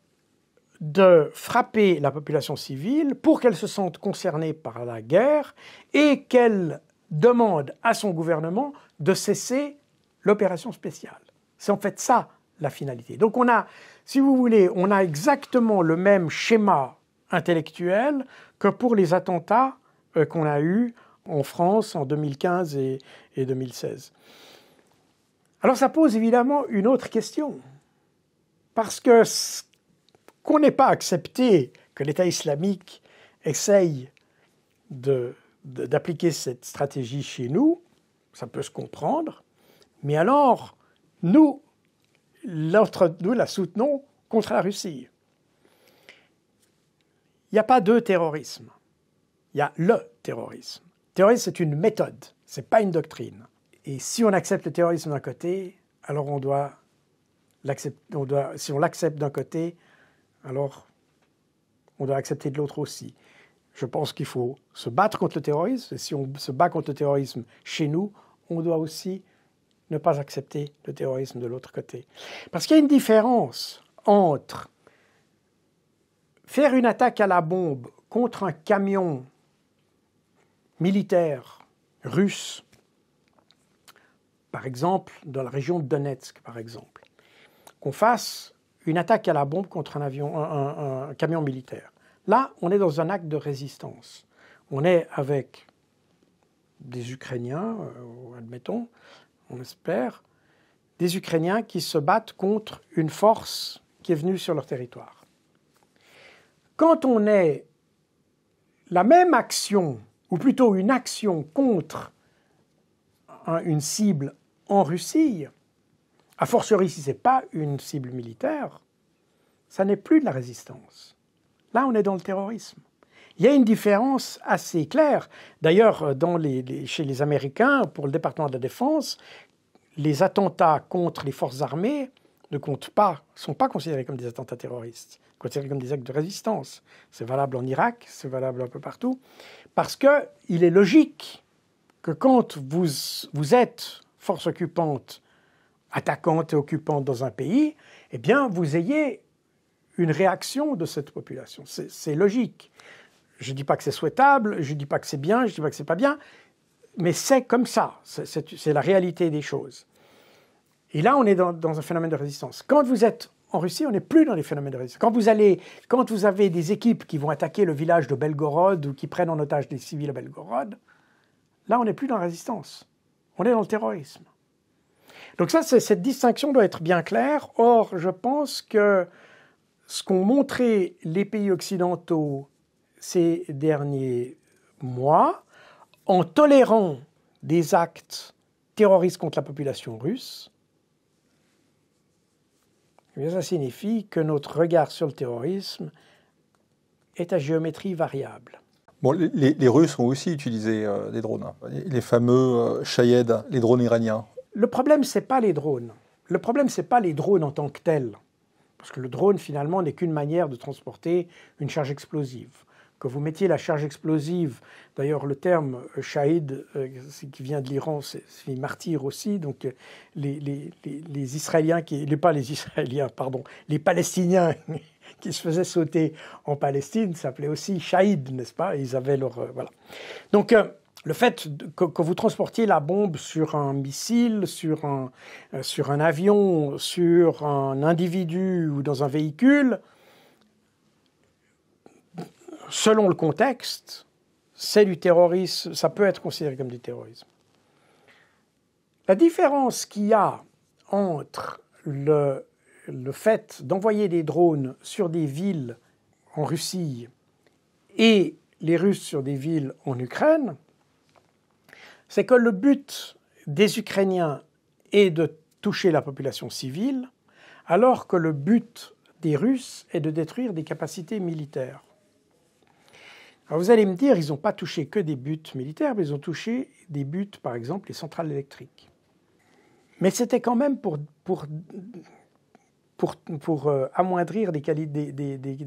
de frapper la population civile pour qu'elle se sente concernée par la guerre et qu'elle demande à son gouvernement de cesser l'opération spéciale. C'est en fait ça la finalité. Donc on a si vous voulez, on a exactement le même schéma intellectuel que pour les attentats euh, qu'on a eus en France en 2015 et, et 2016. Alors ça pose évidemment une autre question, parce que qu'on n'ait pas accepté que l'État islamique essaye d'appliquer cette stratégie chez nous, ça peut se comprendre, mais alors, nous, nous la soutenons contre la Russie. Il n'y a pas de terrorisme. Il y a le terrorisme. Le terrorisme, c'est une méthode, ce n'est pas une doctrine. Et si on accepte le terrorisme d'un côté, alors on doit on doit, si on l'accepte d'un côté, alors on doit accepter de l'autre aussi. Je pense qu'il faut se battre contre le terrorisme. Et si on se bat contre le terrorisme chez nous, on doit aussi ne pas accepter le terrorisme de l'autre côté. Parce qu'il y a une différence entre faire une attaque à la bombe contre un camion militaire russe, par exemple dans la région de Donetsk, par exemple, qu'on fasse une attaque à la bombe contre un, avion, un, camion militaire. Là, on est dans un acte de résistance. On est avec des Ukrainiens, euh, admettons, on espère, des Ukrainiens qui se battent contre une force qui est venue sur leur territoire. Quand on est la même action, ou plutôt une action contre une cible en Russie, a fortiori si ce n'est pas une cible militaire, ça n'est plus de la résistance. Là, on est dans le terrorisme. Il y a une différence assez claire. D'ailleurs, euh, chez les Américains, pour le département de la Défense, les attentats contre les forces armées ne comptent pas, sont pas considérés comme des attentats terroristes, considérés comme des actes de résistance. C'est valable en Irak, c'est valable un peu partout, parce que il est logique que quand vous, vous êtes force occupante, attaquante et occupante dans un pays, eh bien, vous ayez une réaction de cette population. C'est logique. Je ne dis pas que c'est souhaitable, je ne dis pas que c'est bien, je ne dis pas que c'est pas bien, mais c'est comme ça, c'est la réalité des choses. Et là, on est dans, dans, un phénomène de résistance. Quand vous êtes en Russie, on n'est plus dans les phénomènes de résistance. Quand vous, allez, quand vous avez des équipes qui vont attaquer le village de Belgorod ou qui prennent en otage des civils à Belgorod, là, on n'est plus dans la résistance. On est dans le terrorisme. Donc ça, cette distinction doit être bien claire. Or, je pense que ce qu'ont montré les pays occidentaux ces derniers mois en tolérant des actes terroristes contre la population russe, eh ça signifie que notre regard sur le terrorisme est à géométrie variable. Bon, les, Russes ont aussi utilisé euh, des drones, hein. les fameux euh, Shayed, les drones iraniens. Le problème, ce n'est pas les drones. Le problème, ce n'est pas les drones en tant que tels. Parce que le drone, finalement, n'est qu'une manière de transporter une charge explosive que vous mettiez la charge explosive. D'ailleurs, le terme euh, shahid, euh, qui vient de l'Iran, c'est « martyr aussi. Donc, euh, les, Israéliens, qui, les, pas les Israéliens, pardon, les Palestiniens qui se faisaient sauter en Palestine s'appelaient aussi shahid, n'est-ce pas Ils avaient leur. voilà. Donc, le fait que, vous transportiez la bombe sur un missile, sur sur un avion, sur un individu ou dans un véhicule, selon le contexte, c'est du terrorisme, ça peut être considéré comme du terrorisme. La différence qu'il y a entre le, le fait d'envoyer des drones sur des villes en Russie et les Russes sur des villes en Ukraine, c'est que le but des Ukrainiens est de toucher la population civile, alors que le but des Russes est de détruire des capacités militaires vous allez me dire, ils n'ont pas touché que des buts militaires, mais ils ont touché des buts, par exemple, les centrales électriques. Mais c'était quand même pour, pour, pour, euh, amoindrir des,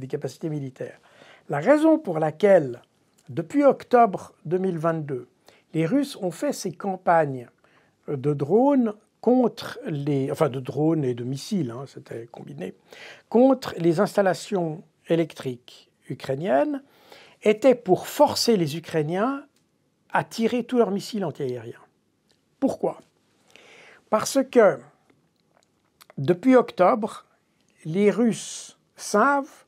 capacités militaires. La raison pour laquelle, depuis octobre 2022, les Russes ont fait ces campagnes de drones contre les, enfin de drones et de missiles, hein, c'était combiné, contre les installations électriques ukrainiennes, était pour forcer les Ukrainiens à tirer tous leurs missiles antiaériens. Pourquoi Parce que depuis octobre, les Russes savent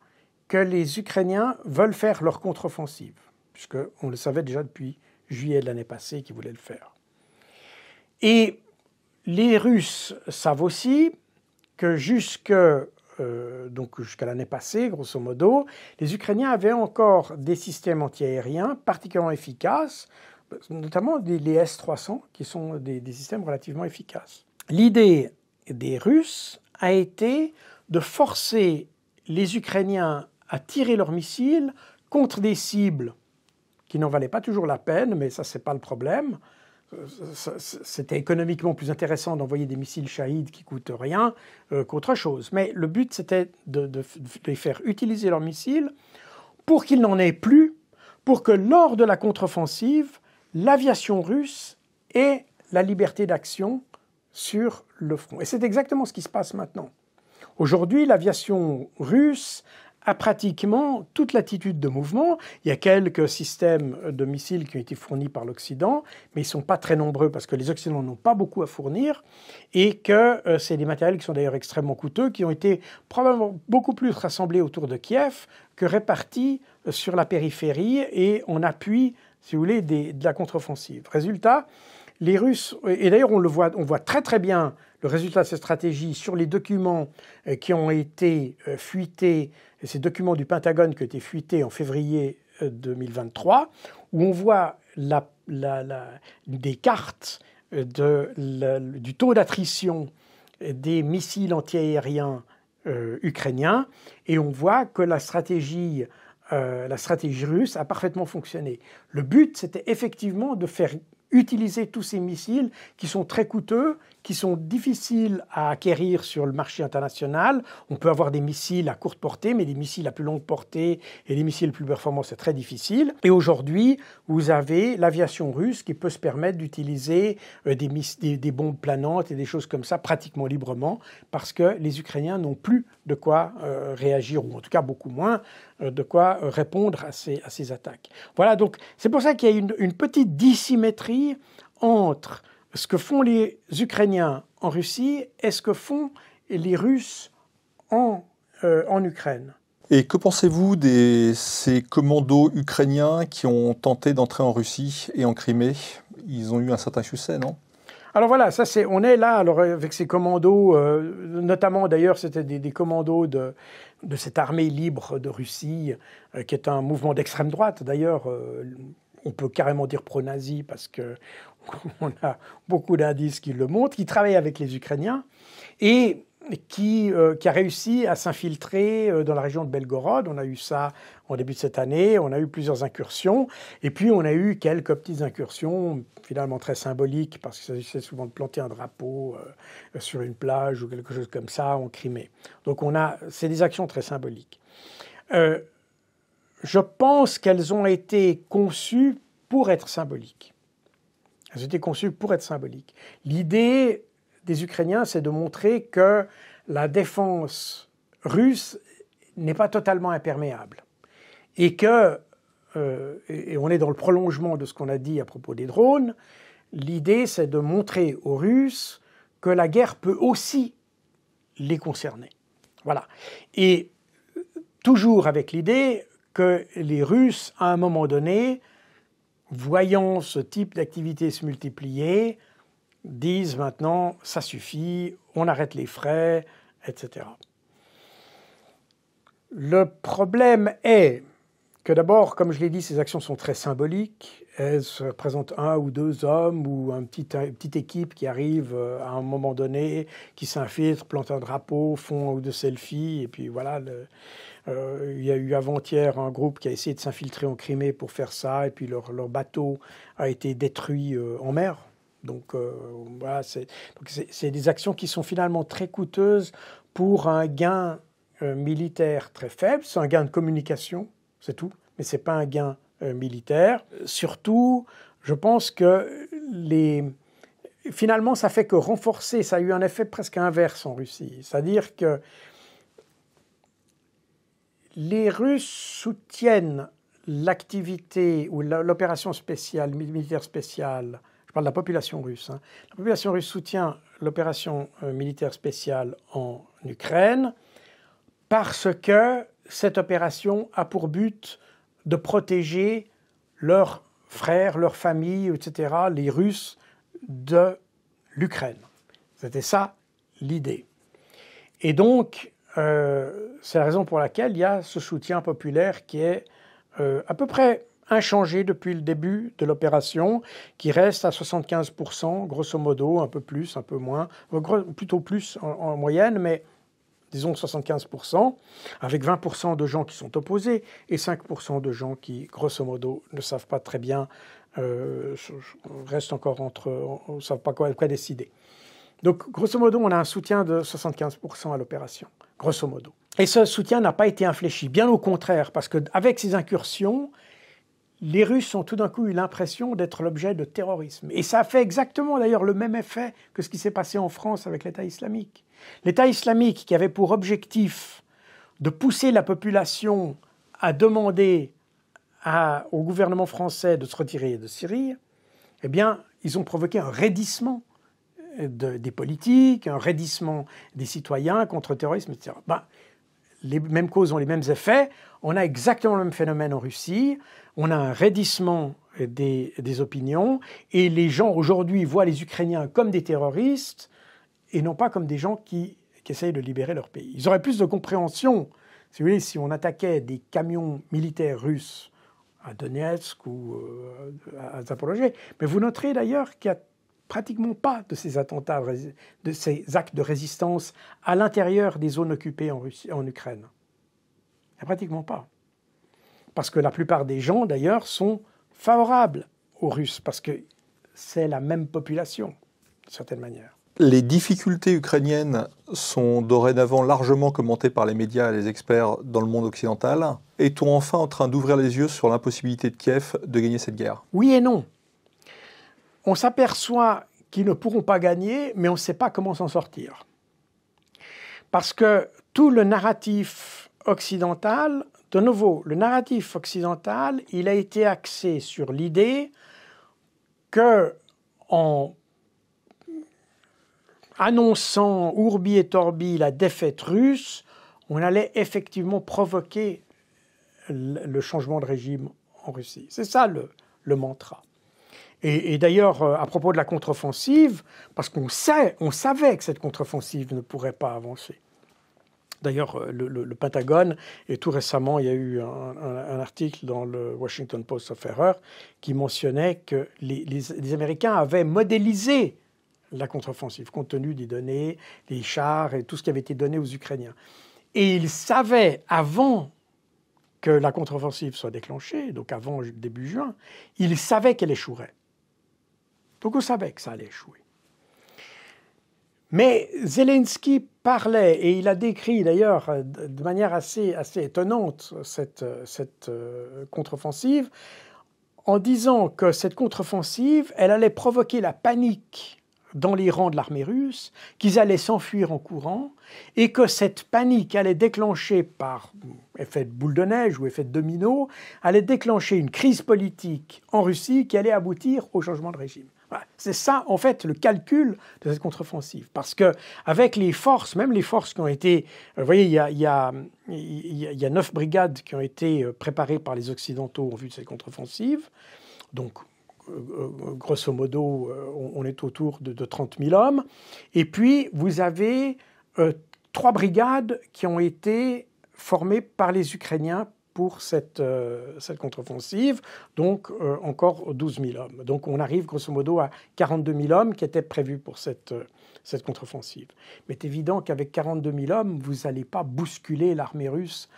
que les Ukrainiens veulent faire leur contre-offensive, puisqu'on le savait déjà depuis juillet de l'année passée qu'ils voulaient le faire. Et les Russes savent aussi que jusque... Euh, donc jusqu'à l'année passée, grosso modo, les Ukrainiens avaient encore des systèmes antiaériens particulièrement efficaces, notamment les, S-300, qui sont des, des, systèmes relativement efficaces. L'idée des Russes a été de forcer les Ukrainiens à tirer leurs missiles contre des cibles qui n'en valaient pas toujours la peine, mais ça, n'est pas le problème, c'était économiquement plus intéressant d'envoyer des missiles Shahid qui coûtent rien euh, qu'autre chose. Mais le but, c'était de, de, les faire utiliser leurs missiles pour qu'ils n'en aient plus, pour que lors de la contre-offensive, l'aviation russe ait la liberté d'action sur le front. Et c'est exactement ce qui se passe maintenant. Aujourd'hui, l'aviation russe à pratiquement toute latitude de mouvement. Il y a quelques systèmes de missiles qui ont été fournis par l'Occident, mais ils ne sont pas très nombreux parce que les Occidentaux n'ont pas beaucoup à fournir et que euh, c'est des matériels qui sont d'ailleurs extrêmement coûteux, qui ont été probablement beaucoup plus rassemblés autour de Kiev que répartis euh, sur la périphérie et on appuie, si vous voulez, de la contre-offensive. Résultat, les Russes, et d'ailleurs on le voit, on voit très très bien le résultat de cette stratégie sur les documents euh, qui ont été euh, fuités, ces documents du Pentagone qui ont été fuités en février 2023, euh, où on voit la, des cartes de, du taux d'attrition des missiles antiaériens ukrainiens, et on voit que la stratégie la stratégie russe a parfaitement fonctionné. Le but, c'était effectivement de faire utiliser tous ces missiles qui sont très coûteux, qui sont difficiles à acquérir sur le marché international. On peut avoir des missiles à courte portée, mais des missiles à plus longue portée et des missiles plus performants, c'est très difficile. Et aujourd'hui, vous avez l'aviation russe qui peut se permettre d'utiliser euh, des, bombes planantes et des choses comme ça pratiquement librement, parce que les Ukrainiens n'ont plus de quoi euh, réagir, ou en tout cas beaucoup moins euh, de quoi répondre à ces, attaques. Voilà, donc c'est pour ça qu'il y a une petite dissymétrie entre ce que font les Ukrainiens en Russie et ce que font les Russes en, euh, en Ukraine. Et que pensez-vous de ces commandos ukrainiens qui ont tenté d'entrer en Russie et en Crimée Ils ont eu un certain succès, non alors voilà, ça c'est, on est là alors avec ces commandos, euh, notamment d'ailleurs c'était des, commandos de, de cette armée libre de Russie, euh, qui est un mouvement d'extrême droite d'ailleurs, on peut carrément dire pro-nazi parce que on a beaucoup d'indices qui le montrent, qui travaille avec les Ukrainiens et qui, euh, a réussi à s'infiltrer euh, dans la région de Belgorod. On a eu ça en début de cette année, on a eu plusieurs incursions, et puis on a eu quelques petites incursions, finalement très symboliques, parce qu'il s'agissait souvent de planter un drapeau euh, sur une plage ou quelque chose comme ça en Crimée. Donc on a, c'est des actions très symboliques. je pense qu'elles ont été conçues pour être symboliques. Elles étaient conçues pour être symboliques. L'idée des Ukrainiens, c'est de montrer que la défense russe n'est pas totalement imperméable et que, euh, et on est dans le prolongement de ce qu'on a dit à propos des drones, l'idée c'est de montrer aux Russes que la guerre peut aussi les concerner. Voilà. Et euh, toujours avec l'idée que les Russes, à un moment donné, voyant ce type d'activité se multiplier, disent maintenant ça suffit, on arrête les frais, etc. Le problème est que d'abord, comme je l'ai dit, ces actions sont très symboliques. Elles représentent un ou deux hommes ou une petite équipe qui arrive euh, à un moment donné, qui s'infiltre, plante un drapeau, font un ou deux selfies, et puis voilà. Euh, il y a eu avant-hier un groupe qui a essayé de s'infiltrer en Crimée pour faire ça, et puis leur, bateau a été détruit euh, en mer. Donc euh, voilà, c'est des actions qui sont finalement très coûteuses pour un gain militaire très faible. C'est un gain de communication, c'est tout, mais ce n'est pas un gain militaire. Surtout, je pense que les, finalement, ça fait que renforcer, ça a eu un effet presque inverse en Russie. C'est-à-dire que les Russes soutiennent l'activité ou l'opération spéciale, militaire spéciale, je parle de la population russe, hein. la population russe soutient l'opération euh, militaire spéciale en Ukraine parce que cette opération a pour but de protéger leurs frères, leurs familles, etc., les Russes de l'Ukraine. C'était ça l'idée. Et donc, euh, c'est la raison pour laquelle il y a ce soutien populaire qui est euh, à peu près inchangé depuis le début de l'opération, qui reste à 75%, grosso modo, un peu plus, un peu moins, plutôt plus en, moyenne, mais disons 75%, avec 20% de gens qui sont opposés et 5% de gens qui, grosso modo, ne savent pas très bien, euh, restent encore entre, ne savent pas quoi, quoi décider. Donc, grosso modo, on a un soutien de 75% à l'opération grosso modo. Et ce soutien n'a pas été infléchi, bien au contraire, parce qu'avec ces incursions, les Russes ont tout d'un coup eu l'impression d'être l'objet de terrorisme. Et ça a fait exactement d'ailleurs le même effet que ce qui s'est passé en France avec l'État islamique. L'État islamique qui avait pour objectif de pousser la population à demander au gouvernement français de se retirer de Syrie, eh bien, ils ont provoqué un raidissement des politiques, un raidissement des citoyens contre le terrorisme, etc. Ben, les mêmes causes ont les mêmes effets. On a exactement le même phénomène en Russie. On a un raidissement des, des opinions. Et les gens aujourd'hui voient les Ukrainiens comme des terroristes et non pas comme des gens qui, qui essayent de libérer leur pays. Ils auraient plus de compréhension, si vous voulez, si on attaquait des camions militaires russes à Donetsk ou euh, à Zaporozhye. Mais vous noterez d'ailleurs qu'il y a pratiquement pas de ces attentats, de ces actes de résistance à l'intérieur des zones occupées en, en Ukraine. Pratiquement pas. Parce que la plupart des gens, d'ailleurs, sont favorables aux Russes, parce que c'est la même population, d'une certaine manière. Les difficultés ukrainiennes sont dorénavant largement commentées par les médias et les experts dans le monde occidental. Est-on enfin en train d'ouvrir les yeux sur l'impossibilité de Kiev de gagner cette guerre Oui et non on s'aperçoit qu'ils ne pourront pas gagner, mais on ne sait pas comment s'en sortir. Parce que tout le narratif occidental, de nouveau, le narratif occidental, il a été axé sur l'idée que en annonçant ourbi et Torbi la défaite russe, on allait effectivement provoquer le changement de régime en Russie. C'est ça le mantra. Et, d'ailleurs, euh, à propos de la contre-offensive, parce qu'on sait, on savait que cette contre-offensive ne pourrait pas avancer. D'ailleurs, euh, le, le, Pentagone, et tout récemment, il y a eu un, article dans le Washington Post, of Error qui mentionnait que les, les Américains avaient modélisé la contre-offensive, compte tenu des données, des chars et tout ce qui avait été donné aux Ukrainiens. Et ils savaient, avant que la contre-offensive soit déclenchée, donc avant début juin, ils savaient qu'elle échouerait. Donc on savait que ça allait échouer. Mais Zelensky parlait, et il a décrit d'ailleurs euh, de manière assez, assez étonnante cette, euh, cette euh, contre-offensive, en disant que cette contre-offensive, elle allait provoquer la panique dans les rangs de l'armée russe, qu'ils allaient s'enfuir en courant, et que cette panique allait déclencher par effet de boule de neige ou effet de domino, allait déclencher une crise politique en Russie qui allait aboutir au changement de régime. C'est ça, en fait, le calcul de cette contre-offensive. Parce que avec les forces, même les forces qui ont été... Euh, vous voyez, il y a, il neuf brigades qui ont été euh, préparées par les Occidentaux en vue de cette contre-offensive. Donc, euh, grosso modo, on est autour de, 30 000 hommes. Et puis, vous avez trois brigades qui ont été formées par les Ukrainiens pour euh, cette, contre-offensive, donc euh, encore 12 000 hommes. Donc on arrive grosso modo à 42 000 hommes qui étaient prévus pour cette, euh, contre-offensive. Mais c'est évident qu'avec 42 000 hommes, vous n'allez pas bousculer l'armée russe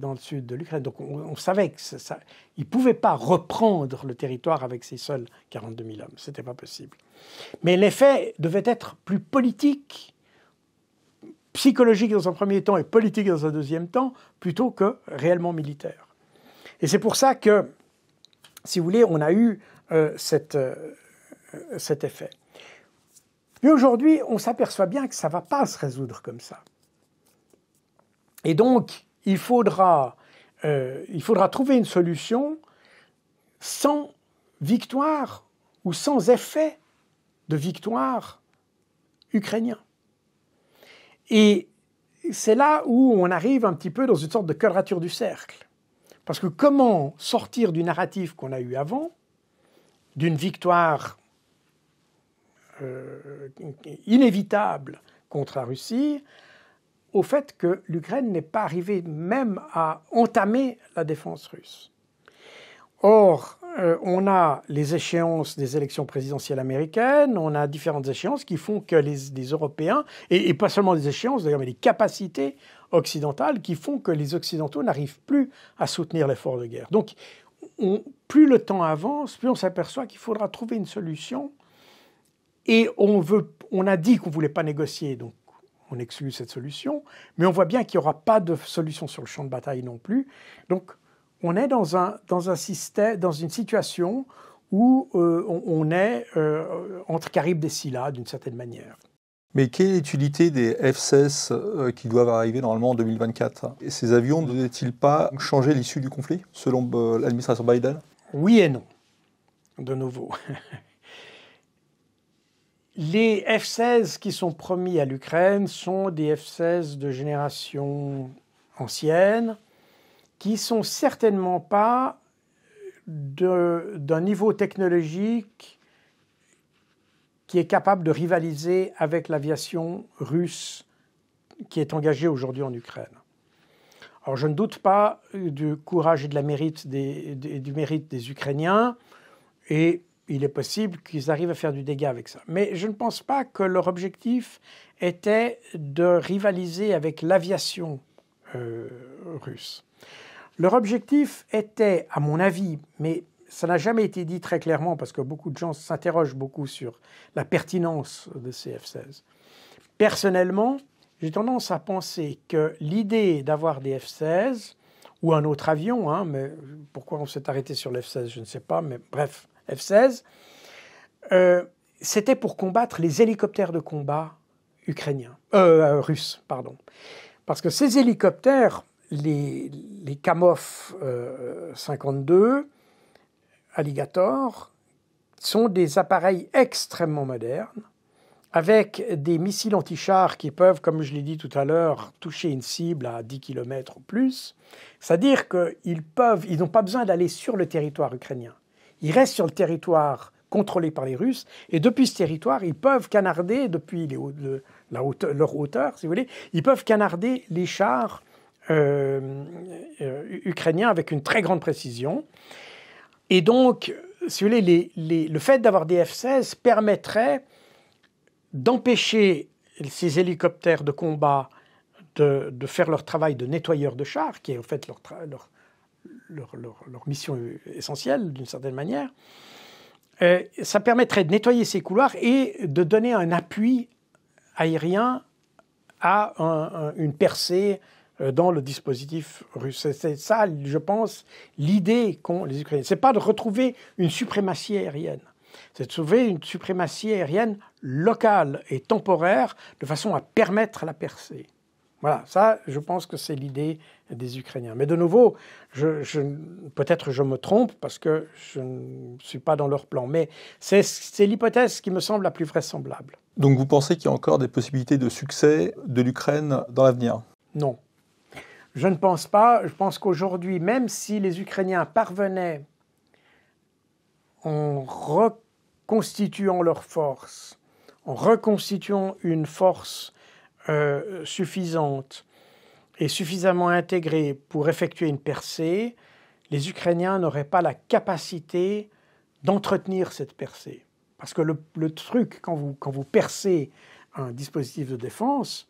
dans le sud de l'Ukraine. Donc on, savait que ne pouvaient pas reprendre le territoire avec ces seuls 42 000 hommes. Ce n'était pas possible. Mais l'effet devait être plus politique psychologique dans un premier temps et politique dans un deuxième temps, plutôt que réellement militaire. Et c'est pour ça que, si vous voulez, on a eu euh, euh, cet effet. Mais aujourd'hui, on s'aperçoit bien que ça ne va pas se résoudre comme ça. Et donc, il euh, il faudra trouver une solution sans victoire ou sans effet de victoire ukrainien. Et c'est là où on arrive un petit peu dans une sorte de quadrature du cercle. Parce que comment sortir du narratif qu'on a eu avant, d'une victoire euh, inévitable contre la Russie, au fait que l'Ukraine n'est pas arrivée même à entamer la défense russe. Or, euh, on a les échéances des élections présidentielles américaines, on a différentes échéances qui font que les, Européens, et, pas seulement des échéances d'ailleurs, mais des capacités occidentales qui font que les Occidentaux n'arrivent plus à soutenir l'effort de guerre. Donc, plus le temps avance, plus on s'aperçoit qu'il faudra trouver une solution. Et on, on a dit qu'on ne voulait pas négocier, donc on exclut cette solution, mais on voit bien qu'il n'y aura pas de solution sur le champ de bataille non plus. Donc, on est dans dans une situation où euh, on, est euh, entre caribes et Scylla, d'une certaine manière. Mais quelle est l'utilité des F-16 euh, qui doivent arriver normalement en 2024 Et Ces avions ne devaient-ils pas changer l'issue du conflit, selon l'administration Biden Oui et non, de nouveau. Les F-16 qui sont promis à l'Ukraine sont des F-16 de génération ancienne, qui sont certainement pas d'un niveau technologique qui est capable de rivaliser avec l'aviation russe qui est engagée aujourd'hui en Ukraine. Alors je ne doute pas du courage et de la mérite du mérite des Ukrainiens et il est possible qu'ils arrivent à faire du dégât avec ça. Mais je ne pense pas que leur objectif était de rivaliser avec l'aviation euh, russe. Leur objectif était, à mon avis, mais ça n'a jamais été dit très clairement parce que beaucoup de gens s'interrogent beaucoup sur la pertinence de ces F-16. Personnellement, j'ai tendance à penser que l'idée d'avoir des F-16 ou un autre avion, hein, mais pourquoi on s'est arrêté sur lf 16 je ne sais pas, mais bref, F-16, euh, c'était pour combattre les hélicoptères de combat ukrainiens, euh, euh, russes, pardon. Parce que ces hélicoptères les, les 52, euh, Alligator, sont des appareils extrêmement modernes, avec des missiles anti-chars qui peuvent, comme je l'ai dit tout à l'heure, toucher une cible à 10 km ou plus. C'est-à-dire qu'ils peuvent, ils n'ont pas besoin d'aller sur le territoire ukrainien. Ils restent sur le territoire contrôlé par les Russes. Et depuis ce territoire, ils peuvent canarder, depuis leur hauteur, si vous voulez, ils peuvent canarder les chars euh, euh, ukrainien avec une très grande précision. Et donc, si le fait d'avoir des F-16 permettrait d'empêcher ces hélicoptères de combat de, faire leur travail de nettoyeur de chars, qui est en fait leur, leur, mission essentielle d'une certaine manière, euh, ça permettrait de nettoyer ces couloirs et de donner un appui aérien à une percée euh, dans le dispositif russe. C'est ça, je pense, l'idée qu'ont les Ukrainiens. n'est pas de retrouver une suprématie aérienne. C'est de trouver une suprématie aérienne locale et temporaire de façon à permettre la percée. Voilà, ça, je pense que c'est l'idée des Ukrainiens. Mais de nouveau, peut-être je me trompe parce que je ne suis pas dans leur plan, mais c'est, c'est l'hypothèse qui me semble la plus vraisemblable. Donc vous pensez qu'il y a encore des possibilités de succès de l'Ukraine dans l'avenir Non. Je ne pense pas. Je pense qu'aujourd'hui, même si les Ukrainiens parvenaient en reconstituant leur force, en reconstituant une force euh, suffisante et suffisamment intégrée pour effectuer une percée, les Ukrainiens n'auraient pas la capacité d'entretenir cette percée. Parce que le, truc, quand vous percez un dispositif de défense,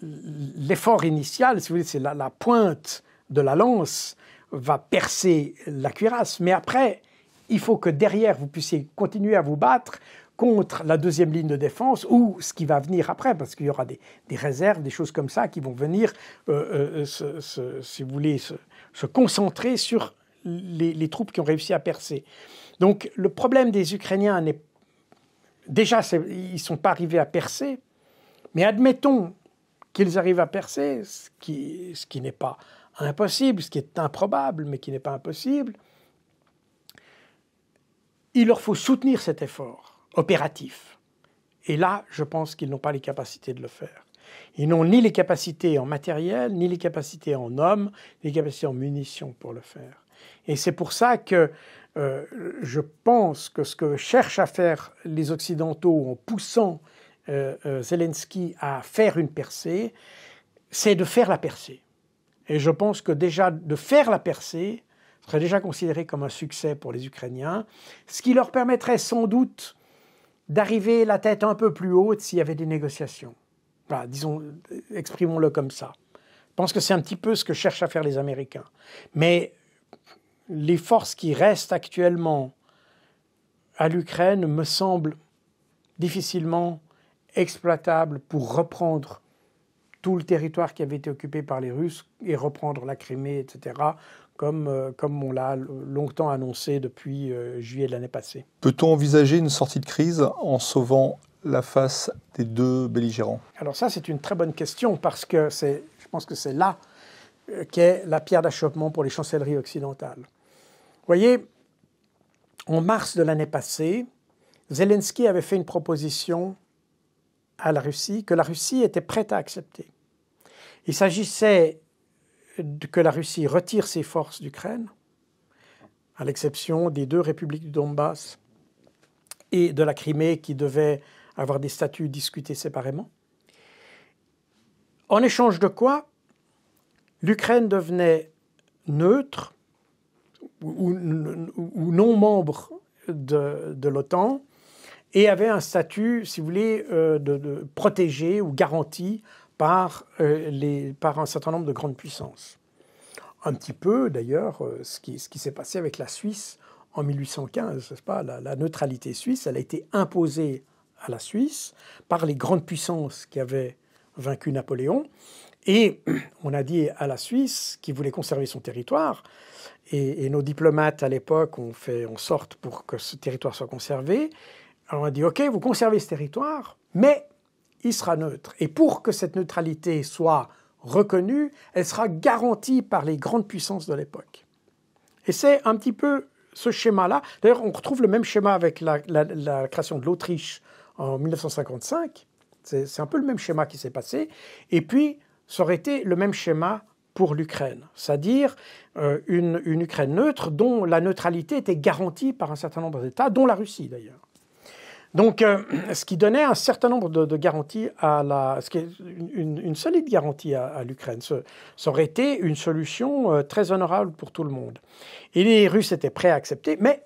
l'effort initial, si vous voulez, c'est la, pointe de la lance va percer la cuirasse, mais après, il faut que derrière, vous puissiez continuer à vous battre contre la deuxième ligne de défense ou ce qui va venir après, parce qu'il y aura des, des, réserves, des choses comme ça qui vont venir, euh, euh, si vous voulez, se, concentrer sur les, les, troupes qui ont réussi à percer. Donc le problème des Ukrainiens n'est déjà, ils ne sont pas arrivés à percer, mais admettons qu'ils arrivent à percer, ce qui, n'est pas impossible, ce qui est improbable, mais qui n'est pas impossible. Il leur faut soutenir cet effort opératif. Et là, je pense qu'ils n'ont pas les capacités de le faire. Ils n'ont ni les capacités en matériel, ni les capacités en hommes, ni les capacités en munitions pour le faire. Et c'est pour ça que euh, je pense que ce que cherchent à faire les Occidentaux en poussant euh, euh, Zelensky à faire une percée, c'est de faire la percée. Et je pense que déjà de faire la percée serait déjà considéré comme un succès pour les Ukrainiens, ce qui leur permettrait sans doute d'arriver la tête un peu plus haute s'il y avait des négociations. Voilà, disons, exprimons-le comme ça. Je pense que c'est un petit peu ce que cherchent à faire les Américains. Mais les forces qui restent actuellement à l'Ukraine me semblent difficilement exploitable pour reprendre tout le territoire qui avait été occupé par les Russes et reprendre la Crimée, etc., comme, euh, comme on l'a longtemps annoncé depuis euh, juillet de l'année passée. Peut-on envisager une sortie de crise en sauvant la face des deux belligérants Alors ça, c'est une très bonne question parce que c'est, je pense que c'est là euh, qu'est la pierre d'achoppement pour les chancelleries occidentales. Vous voyez, en mars de l'année passée, Zelensky avait fait une proposition à la Russie que la Russie était prête à accepter. Il s'agissait que la Russie retire ses forces d'Ukraine, à l'exception des deux républiques du Donbass et de la Crimée qui devaient avoir des statuts discutés séparément. En échange de quoi, l'Ukraine devenait neutre ou, non membre de l'OTAN et avait un statut, si vous voulez, euh, de, protégé ou garanti par, euh, les, par un certain nombre de grandes puissances. Un petit peu, d'ailleurs, euh, ce qui, ce qui s'est passé avec la Suisse en 1815, pas, la, neutralité suisse, elle a été imposée à la Suisse par les grandes puissances qui avaient vaincu Napoléon. Et on a dit à la Suisse, qui voulait conserver son territoire, et, et nos diplomates à l'époque ont fait en sorte pour que ce territoire soit conservé, alors on a dit, OK, vous conservez ce territoire, mais il sera neutre. Et pour que cette neutralité soit reconnue, elle sera garantie par les grandes puissances de l'époque. Et c'est un petit peu ce schéma-là. D'ailleurs, on retrouve le même schéma avec la, création de l'Autriche en 1955. C'est un peu le même schéma qui s'est passé. Et puis, ça aurait été le même schéma pour l'Ukraine, c'est-à-dire euh, une Ukraine neutre dont la neutralité était garantie par un certain nombre d'États, dont la Russie d'ailleurs. Donc, euh, ce qui donnait un certain nombre de, garanties à la, ce qui est une, solide garantie à, l'Ukraine. ça aurait été une solution euh, très honorable pour tout le monde. Et les Russes étaient prêts à accepter, mais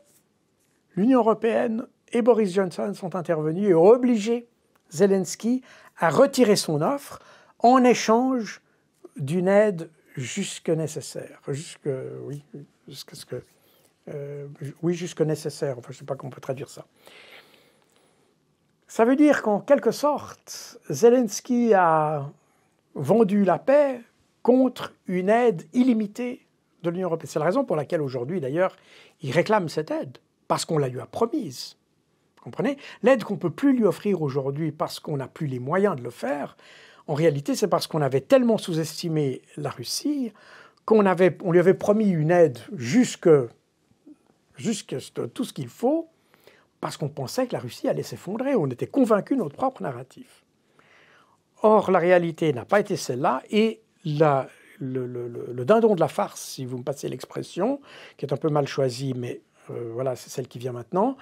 l'Union européenne et Boris Johnson sont intervenus et ont obligé Zelensky à retirer son offre en échange d'une aide jusque nécessaire, jusque oui, euh, oui jusque nécessaire. Enfin, je ne sais pas comment on peut traduire ça. Ça veut dire qu'en quelque sorte, Zelensky a vendu la paix contre une aide illimitée de l'Union européenne. C'est la raison pour laquelle aujourd'hui, d'ailleurs, il réclame cette aide, parce qu'on la lui a promise. Vous comprenez L'aide qu'on ne peut plus lui offrir aujourd'hui parce qu'on n'a plus les moyens de le faire, en réalité, c'est parce qu'on avait tellement sous-estimé la Russie qu'on lui avait promis une aide jusque, jusque tout ce qu'il faut, parce qu'on pensait que la Russie allait s'effondrer, on était convaincu de notre propre narratif. Or, la réalité n'a pas été celle-là, et le, dindon de la farce, si vous me passez l'expression, qui est un peu mal choisie, mais euh, voilà, c'est celle qui vient maintenant,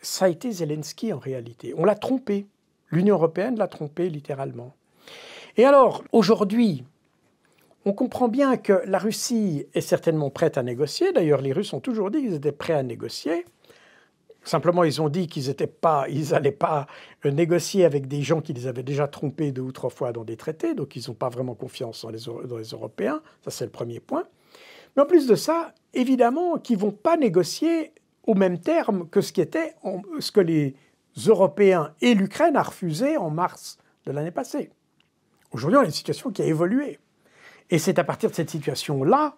ça a été Zelensky en réalité. On l'a trompé. L'Union européenne l'a trompé littéralement. Et alors, aujourd'hui, on comprend bien que la Russie est certainement prête à négocier. D'ailleurs, les Russes ont toujours dit qu'ils étaient prêts à négocier. Simplement, ils ont dit qu'ils n'allaient pas, euh, négocier avec des gens qui les avaient déjà trompés deux ou trois fois dans des traités, donc ils n'ont pas vraiment confiance dans les, Européens. Ça, c'est le premier point. Mais en plus de ça, évidemment, qu'ils vont pas négocier au même terme que ce, qui était ce que les Européens et l'Ukraine ont refusé en mars de l'année passée. Aujourd'hui, on a une situation qui a évolué. Et c'est à partir de cette situation-là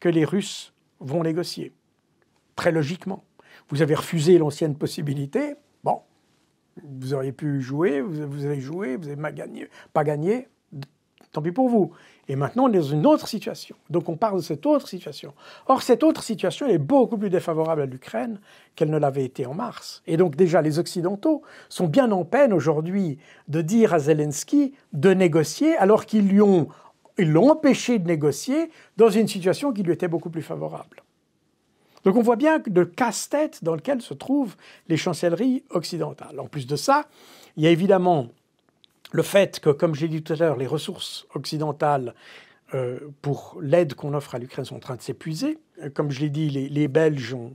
que les Russes vont négocier, très logiquement vous avez refusé l'ancienne possibilité. Bon, vous auriez pu jouer, vous avez joué, vous n'avez pas gagné, tant pis pour vous. Et maintenant, on est dans une autre situation. Donc on parle de cette autre situation. Or, cette autre situation, est beaucoup plus défavorable à l'Ukraine qu'elle ne l'avait été en mars. Et donc déjà, les Occidentaux sont bien en peine aujourd'hui de dire à Zelensky de négocier alors qu'ils l'ont empêché de négocier dans une situation qui lui était beaucoup plus favorable. Donc on voit bien le casse-tête dans lequel se trouvent les chancelleries occidentales. En plus de ça, il y a évidemment le fait que, comme j'ai dit tout à l'heure, les ressources occidentales euh, pour l'aide qu'on offre à l'Ukraine sont en train de s'épuiser. Euh, comme je l'ai dit, les, Belges ont,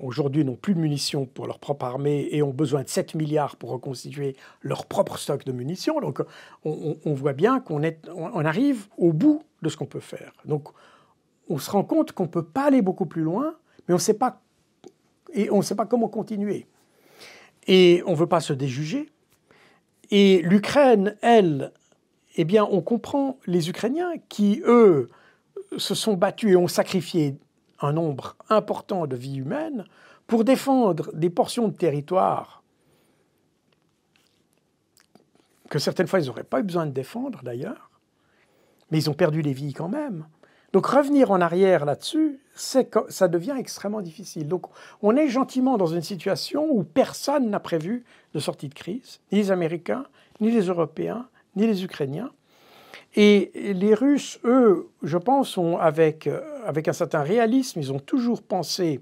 aujourd'hui n'ont plus de munitions pour leur propre armée et ont besoin de 7 milliards pour reconstituer leur propre stock de munitions. Donc on, voit bien qu'on arrive au bout de ce qu'on peut faire. Donc on se rend compte qu'on ne peut pas aller beaucoup plus loin, mais on ne sait pas et on sait pas comment continuer. Et on ne veut pas se déjuger. Et l'Ukraine, elle, eh bien, on comprend les Ukrainiens qui, eux, se sont battus et ont sacrifié un nombre important de vies humaines pour défendre des portions de territoire que certaines fois ils n'auraient pas eu besoin de défendre d'ailleurs, mais ils ont perdu des vies quand même. Donc revenir en arrière là-dessus, ça devient extrêmement difficile. Donc on est gentiment dans une situation où personne n'a prévu de sortie de crise, ni les Américains, ni les Européens, ni les Ukrainiens. Et les Russes, eux, je pense, ont avec, euh, un certain réalisme, ils ont toujours pensé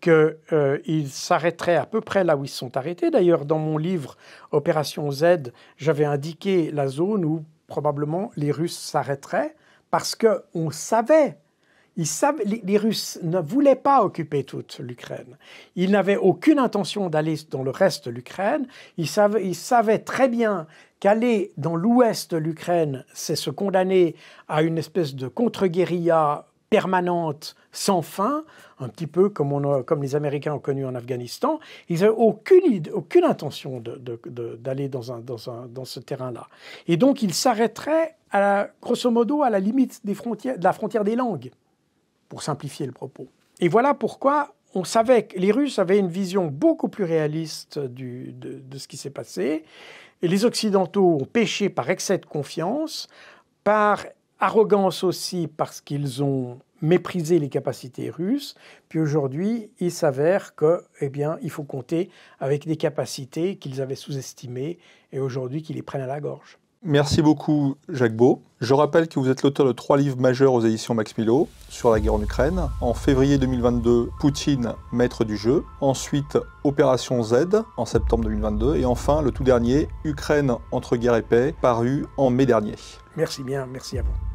qu'ils euh, s'arrêteraient à peu près là où ils se sont arrêtés. D'ailleurs, dans mon livre Opération Z, j'avais indiqué la zone où probablement les Russes s'arrêteraient parce que on savait, les, Russes ne voulaient pas occuper toute l'Ukraine. Ils n'avaient aucune intention d'aller dans le reste de l'Ukraine. Ils savaient, ils savaient très bien qu'aller dans l'ouest de l'Ukraine, c'est se condamner à une espèce de contre-guérilla permanente sans fin, un petit peu comme, les Américains ont connu en Afghanistan. Ils n'avaient aucune, intention d'aller dans, ce terrain-là. Et donc, ils s'arrêteraient, grosso modo, à la limite de la frontière des langues, pour simplifier le propos. Et voilà pourquoi on savait que les Russes avaient une vision beaucoup plus réaliste de, de ce qui s'est passé. Et les Occidentaux ont péché par excès de confiance, par arrogance aussi parce qu'ils ont méprisé les capacités russes, puis aujourd'hui, il s'avère que, eh bien, il faut compter avec des capacités qu'ils avaient sous-estimées et aujourd'hui qu'ils les prennent à la gorge. Merci beaucoup, Jacques Beau. Je rappelle que vous êtes l'auteur de trois livres majeurs aux éditions Max Milo sur la guerre en Ukraine. En février 2022, Poutine, maître du jeu. Ensuite, Opération Z en septembre 2022. Et enfin, le tout dernier, Ukraine entre guerre et paix, paru en mai dernier. Merci bien, merci à vous.